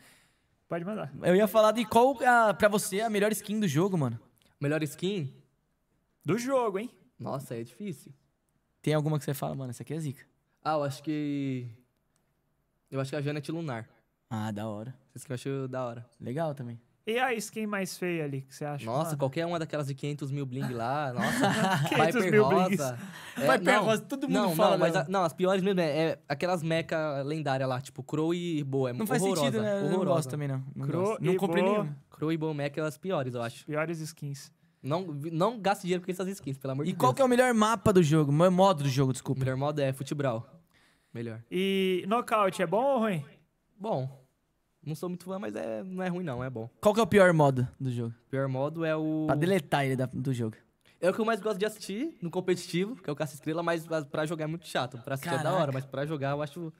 Speaker 1: Pode mandar. Eu
Speaker 2: ia falar de qual, a, ah, pra você, a melhor skin do jogo, mano. Melhor skin? Do jogo, hein? Nossa, é difícil. Tem alguma que você fala, mano, essa aqui é zica. Ah, eu acho que... Eu acho que é a Janet Lunar. Ah, da hora. Isso que eu acho da hora. Legal também.
Speaker 1: E a skin mais feia ali, que você acha? Nossa, mano? qualquer uma daquelas de 500 mil bling lá. Nossa, 500 Piper mil Rosa. É, Piper não, Rosa, todo mundo não, fala. Não, mas a,
Speaker 2: não, as piores mesmo é, é aquelas meca lendárias lá, tipo Crow e Boa. É não horrorosa, faz sentido, né? Horrorosa. não gosto também, não. Não, Crow não comprei nenhuma. Crow e Boa meca é as piores, eu acho. piores skins. Não, não gaste dinheiro com essas skins, pelo amor de Deus. E qual que é o melhor mapa do jogo? O melhor modo do jogo, desculpa. O melhor modo é futebol. Melhor. E nocaute, é bom ou ruim? bom. Não sou muito fã, mas é, não é ruim não, é bom. Qual que é o pior modo do jogo? O pior modo é o... Pra deletar ele da- do jogo. É o que eu mais gosto de assistir no competitivo, que é o Caça Estrela, mas mas pra jogar é
Speaker 1: muito chato. Pra assistir é da hora, mas pra jogar eu acho,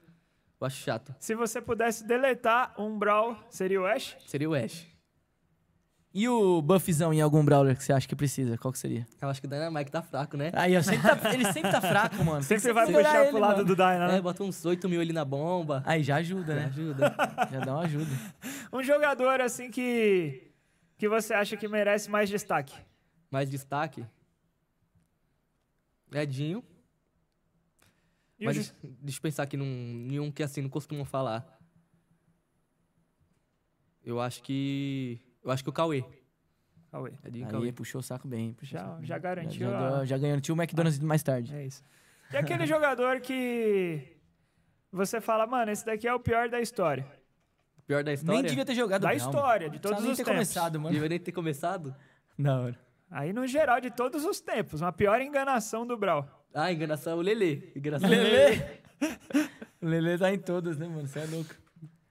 Speaker 1: eu acho chato. Se você pudesse deletar um Brawl, seria o Ash? Seria o Ash.
Speaker 2: E o buffzão em algum brawler que você acha que precisa? Qual que seria? Eu acho que o Dynamite tá fraco, né? Aí, eu sempre tá, ele sempre tá fraco, mano. Sempre você vai puxar ele, pro lado mano. do Dynamite. Né? É, bota uns 8 mil ali na bomba. Aí já ajuda, né? Já ajuda. já dá
Speaker 1: uma ajuda. Um jogador, assim, que... Que você acha que merece mais destaque? Mais destaque? Edinho.
Speaker 2: E Mas deixa eu pensar aqui num... Nenhum que, assim, não costumam falar. Eu acho que... Eu acho que o Cauê. Cauê. É Aí Cauê. puxou o saco bem. Puxou já, saco já garantiu. Já, já, a... já garantiu o McDonald's ah, mais tarde. É isso. E aquele
Speaker 1: jogador que você fala, mano, esse daqui é o pior da história.
Speaker 2: pior da história? Nem devia ter jogado. Da não, história, de todos Precisava os ter tempos. começado, mano. Deveria
Speaker 1: ter começado? Não. Aí, no geral, de todos os tempos. Uma pior enganação do Brau. Ah, enganação é o Lele. Enganação Lele. É
Speaker 2: o Lele tá em todas, né, mano? Você é louco.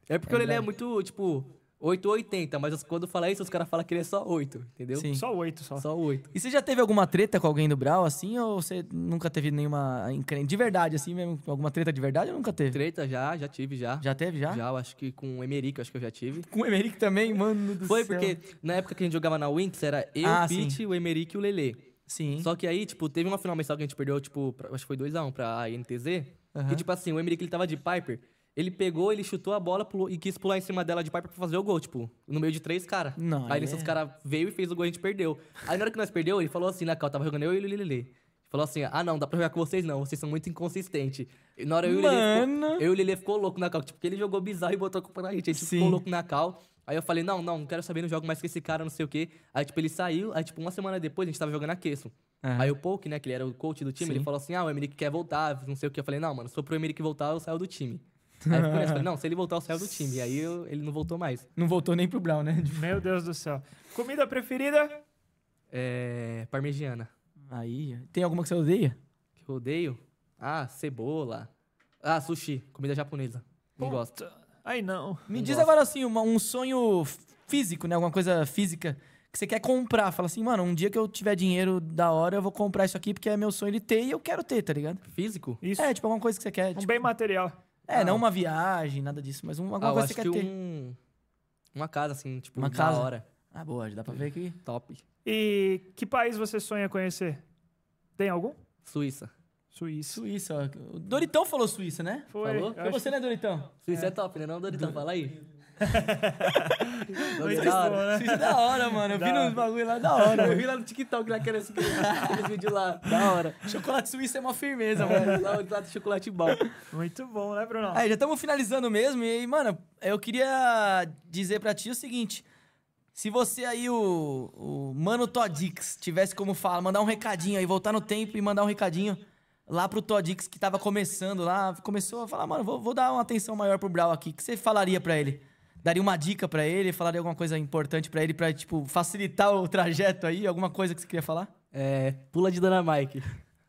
Speaker 2: É porque é o Lele é muito, tipo... 8 ou 80, mas quando fala isso, os caras falam que ele é só 8, entendeu? Sim. Só 8, só. Só 8. E você já teve alguma treta com alguém do Brawl, assim, ou você nunca teve nenhuma encrenca? De verdade, assim mesmo? Alguma treta de verdade ou nunca teve? Treta já, já tive já. Já teve já? Já, eu acho que com o Emerick, acho que eu já tive. Com o Emerick também? Mano do Foi céu. Foi porque na época que a gente jogava na Winx, era eu, ah, o Pete, o Emerick e o Lele Sim. Só que aí, tipo, teve uma final mensal que a gente perdeu, tipo, pra, acho que foi 2x1 pra NTZ. Uhum. Que, tipo assim, o Emerick ele tava de Piper. Ele pegou, ele chutou a bola pulou, e quis pular em cima dela de pai pra fazer o gol, tipo, no meio de três caras. Não. Aí é. esses caras veio e fez o gol e a gente perdeu. Aí na hora que nós perdeu, ele falou assim, na né, cal, tava jogando eu e o Lili. Falou assim: ah, não, dá pra jogar com vocês não, vocês são muito inconsistentes. E na hora eu Mano. e o Lelê ficou, ficou, louco na né, cal, tipo, porque ele jogou bizarro e botou a culpa na gente. Ele ficou louco na né, cal. Aí eu falei: não, não, não quero saber, não jogo mais com esse cara, não sei o quê. Aí, tipo, ele saiu, aí, tipo, uma semana depois a gente tava jogando aqueço Aí o Polk, né, que ele era o coach do time, Sim. ele falou assim: ah, o Emerick quer voltar, não sei o que. Eu falei: não, mano, sou pro Emerick voltar, eu saio do time. Aí não, se ele voltar, eu saio do time. E aí eu- ele não voltou mais.
Speaker 1: Não voltou nem pro Brown, né? Meu Deus do céu.
Speaker 2: Comida preferida? É, parmegiana. Aí, tem alguma que você odeia? Que eu odeio? Ah, cebola. Ah, sushi. Comida japonesa. Não gosto.
Speaker 1: Ai, não. Me Não diz gosto.
Speaker 2: agora assim, uma- um sonho físico, né? Alguma coisa física que você quer comprar. Fala assim, mano, um dia que eu tiver dinheiro da hora, eu vou comprar isso aqui porque é meu sonho ele ter e eu quero ter, tá ligado? Físico?
Speaker 1: Isso. É, tipo, alguma coisa que você quer. um tipo, bem material. É, ah. não uma viagem, nada disso, mas uma, alguma ah, coisa que você quer que ter. Um, uma casa, assim,
Speaker 2: tipo, uma casa. hora. Ah, boa, dá pra ver aqui. Top.
Speaker 1: E que país você sonha conhecer? Tem algum? Suíça. Suíça. Suíça. O Doritão falou Suíça, né? Foi. Falou? você, né, Doritão? Suíça é, é
Speaker 2: top, né? Não, é Doritão, fala aí da hora. Né? da hora, mano. Eu da vi hora. nos bagulho lá da hora. Eu vi lá no TikTok, lá que era esse vídeo lá. Da hora. Chocolate suíço é uma firmeza, mano. É. Lá,
Speaker 1: do chocolate bom. Muito bom, né, Bruno? Aí,
Speaker 2: já estamos finalizando mesmo. E, mano, eu queria dizer pra ti o seguinte. Se você aí, o, o Mano Todix, tivesse como fala, mandar um recadinho aí, voltar no tempo e mandar um recadinho lá pro Todix que tava começando lá, começou a falar, mano, vou, vou dar uma atenção maior pro Brau aqui. O que você falaria para ele? daria uma dica para ele, falaria alguma coisa importante para ele, para tipo, facilitar o trajeto aí? Alguma coisa que você queria falar? É, pula de Mike.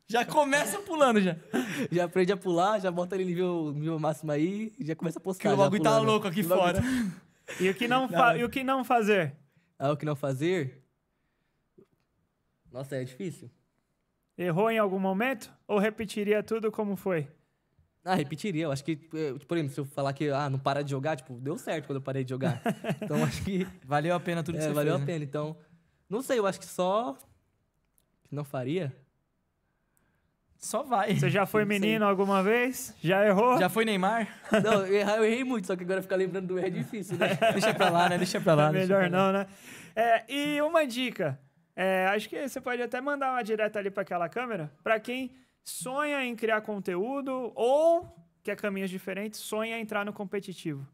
Speaker 2: Já começa pulando, já. já aprende a pular, já bota ele nível, nível máximo aí, já começa a postar. Que o bagulho tá louco aqui fora.
Speaker 1: E o que não, não. e o que não fazer? Ah,
Speaker 2: o que não fazer?
Speaker 1: Nossa, é difícil. Errou em algum momento? Ou repetiria tudo como
Speaker 2: foi? Ah, repetiria. Eu acho que, eh, por exemplo, se eu falar que ah, não para de jogar, tipo, deu certo quando eu parei de jogar. Então acho que. valeu a pena tudo isso. é, valeu fez, a né? pena. Então, não sei, eu acho que só. Não faria?
Speaker 1: Só vai. Você já foi menino alguma vez?
Speaker 2: Já errou? Já foi Neymar?
Speaker 1: Não, eu errei, eu errei muito, só que agora ficar lembrando do erro é difícil, né? deixa pra lá, né? Deixa pra lá. É melhor pra não, lá. né? É, e uma dica. É, acho que você pode até mandar uma direta ali para aquela câmera. Para quem sonha em criar conteúdo ou quer é caminhos diferentes, sonha em entrar no competitivo?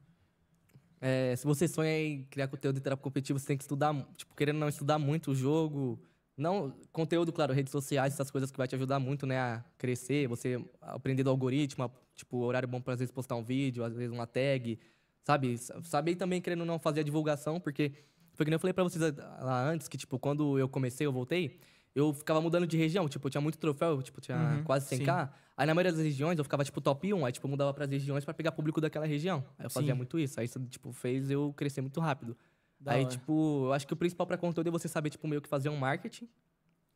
Speaker 2: É, se você sonha em criar conteúdo e entrar no competitivo, você tem que estudar, tipo, querendo não estudar muito o jogo. Não, conteúdo, claro, redes sociais, essas coisas que vai te ajudar muito, né, a crescer, você aprender do algoritmo, tipo, horário bom para às vezes postar um vídeo, às vezes uma tag, sabe? Saber também querendo não fazer a divulgação, porque foi que nem eu falei pra vocês eh, lá antes, que, tipo, quando eu comecei, eu voltei, eu ficava mudando de região. Tipo, eu tinha muito troféu, tipo, tinha uhum, quase 100k. Sim. Aí na maioria das regiões eu ficava, tipo, top 1. Aí, tipo, eu mudava pras regiões para pegar público daquela região. Aí eu fazia sim. muito isso. Aí isso, tipo, fez eu crescer muito rápido. Da aí, hora. tipo, eu acho que o principal para conteúdo é você saber, tipo, meio que fazer um marketing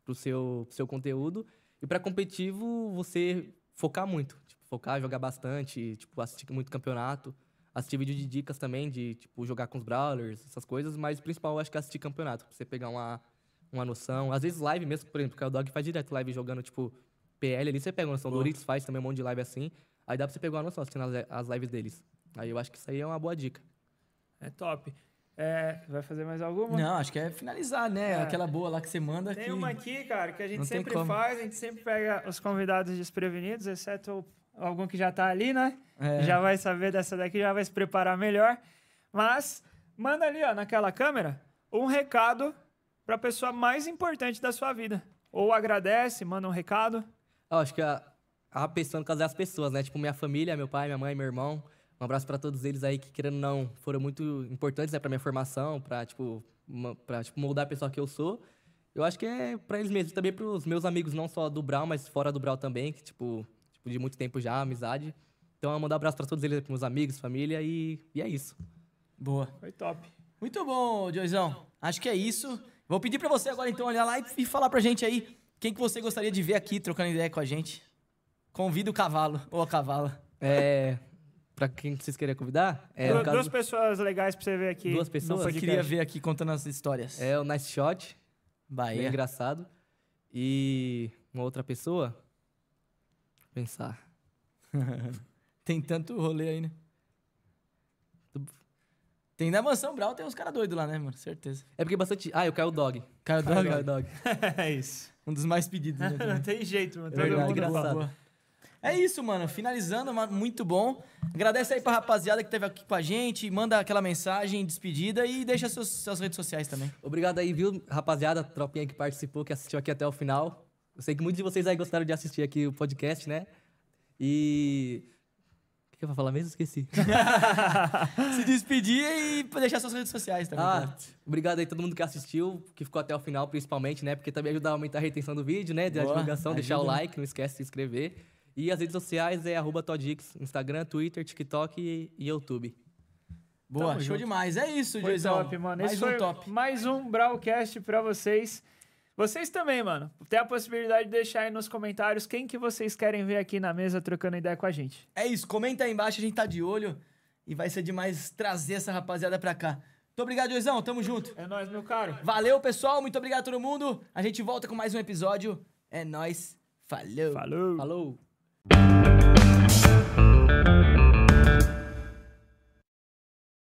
Speaker 2: pro seu, pro seu conteúdo. E para competitivo, você focar muito. Tipo, focar, jogar bastante, tipo, assistir muito campeonato assistir vídeo de dicas também, de tipo jogar com os brawlers, essas coisas, mas o principal acho que é assistir campeonato, pra você pegar uma, uma noção. Às vezes live mesmo, por exemplo, porque é o Dog faz direto live jogando, tipo, PL ali, você pega uma noção. O Doritos faz também um monte de live assim. Aí dá pra você pegar uma noção assistindo as, as lives deles. Aí eu acho que isso aí é uma boa dica.
Speaker 1: É top. É, vai fazer mais alguma? Não, acho que é finalizar, né? É. Aquela boa lá que você manda. Tem que... uma aqui, cara, que a gente sempre faz, a gente sempre pega os convidados desprevenidos, exceto o algum que já tá ali, né? É. Já vai saber dessa daqui, já vai se preparar melhor. Mas manda ali, ó, naquela câmera, um recado para a pessoa mais importante da sua vida. Ou agradece, manda um recado. Eu acho que a, a pessoa,
Speaker 2: no caso, é as pessoas, né? Tipo, minha família, meu pai, minha mãe, meu irmão. Um abraço para todos eles aí que, querendo ou não, foram muito importantes né, para minha formação, para tipo, tipo, moldar a pessoa que eu sou. Eu acho que é para eles mesmos, também para os meus amigos, não só do Brau, mas fora do Brau também, que, tipo, tipo, de muito tempo já, amizade. Então, eu mandar um abraço para todos eles, para meus amigos, família, e, e é isso. Boa. Foi top. Muito bom, Joizão. Acho que é isso. Vou pedir para você agora, então, olhar lá e falar pra gente aí quem que você gostaria de ver aqui trocando ideia com a gente. Convida o
Speaker 1: cavalo, ou a cavala. É...
Speaker 2: Pra quem vocês querem convidar? É, duas, duas
Speaker 1: pessoas legais pra você ver aqui. Duas pessoas? Eu queria ver aqui contando as histórias.
Speaker 2: É o Nice Shot. Bahia. Bem engraçado. E uma outra pessoa? Pensar. tem tanto rolê aí, né? Tem na Mansão Brau, tem uns caras doidos lá, né, mano? Certeza. É porque é bastante. Ah, eu é caio o Dog. Caio o Dog? Caio Dog. é isso. Um dos mais pedidos, né? Não tem jeito, mano. É verdade, engraçado. É isso, mano. Finalizando, muito bom. Agradece aí pra rapaziada que esteve aqui com a gente. Manda aquela mensagem, despedida e deixa suas, suas redes sociais também. Obrigado aí, viu, rapaziada, tropinha que participou, que assistiu aqui até o final. Eu sei que muitos de vocês aí gostaram de assistir aqui o podcast, né? E. O que eu vou falar mesmo? Esqueci. Se despedir e deixar suas redes sociais também. Ah, tá? obrigado aí a todo mundo que assistiu, que ficou até o final, principalmente, né? Porque também ajuda a aumentar a retenção do vídeo, né? Da Boa, divulgação, ajuda. deixar o like, não esquece de se inscrever. E as redes sociais é Todix, Instagram, Twitter, TikTok e, YouTube. Boa, Tamo show junto. demais. É isso, Joizão. Top, mano. Mais Esse um top.
Speaker 1: Mais um Brawlcast pra vocês. Vocês também, mano. Tem a possibilidade de deixar aí nos comentários quem que vocês querem ver aqui na mesa trocando ideia com a gente. É isso, comenta aí embaixo, a gente tá de olho e vai ser demais trazer essa
Speaker 2: rapaziada pra cá. Muito obrigado, Joizão. Tamo junto. É nóis, meu caro. Valeu, pessoal. Muito obrigado a todo mundo. A gente volta com mais um episódio. É nóis. Falou. Falou.
Speaker 1: Falou.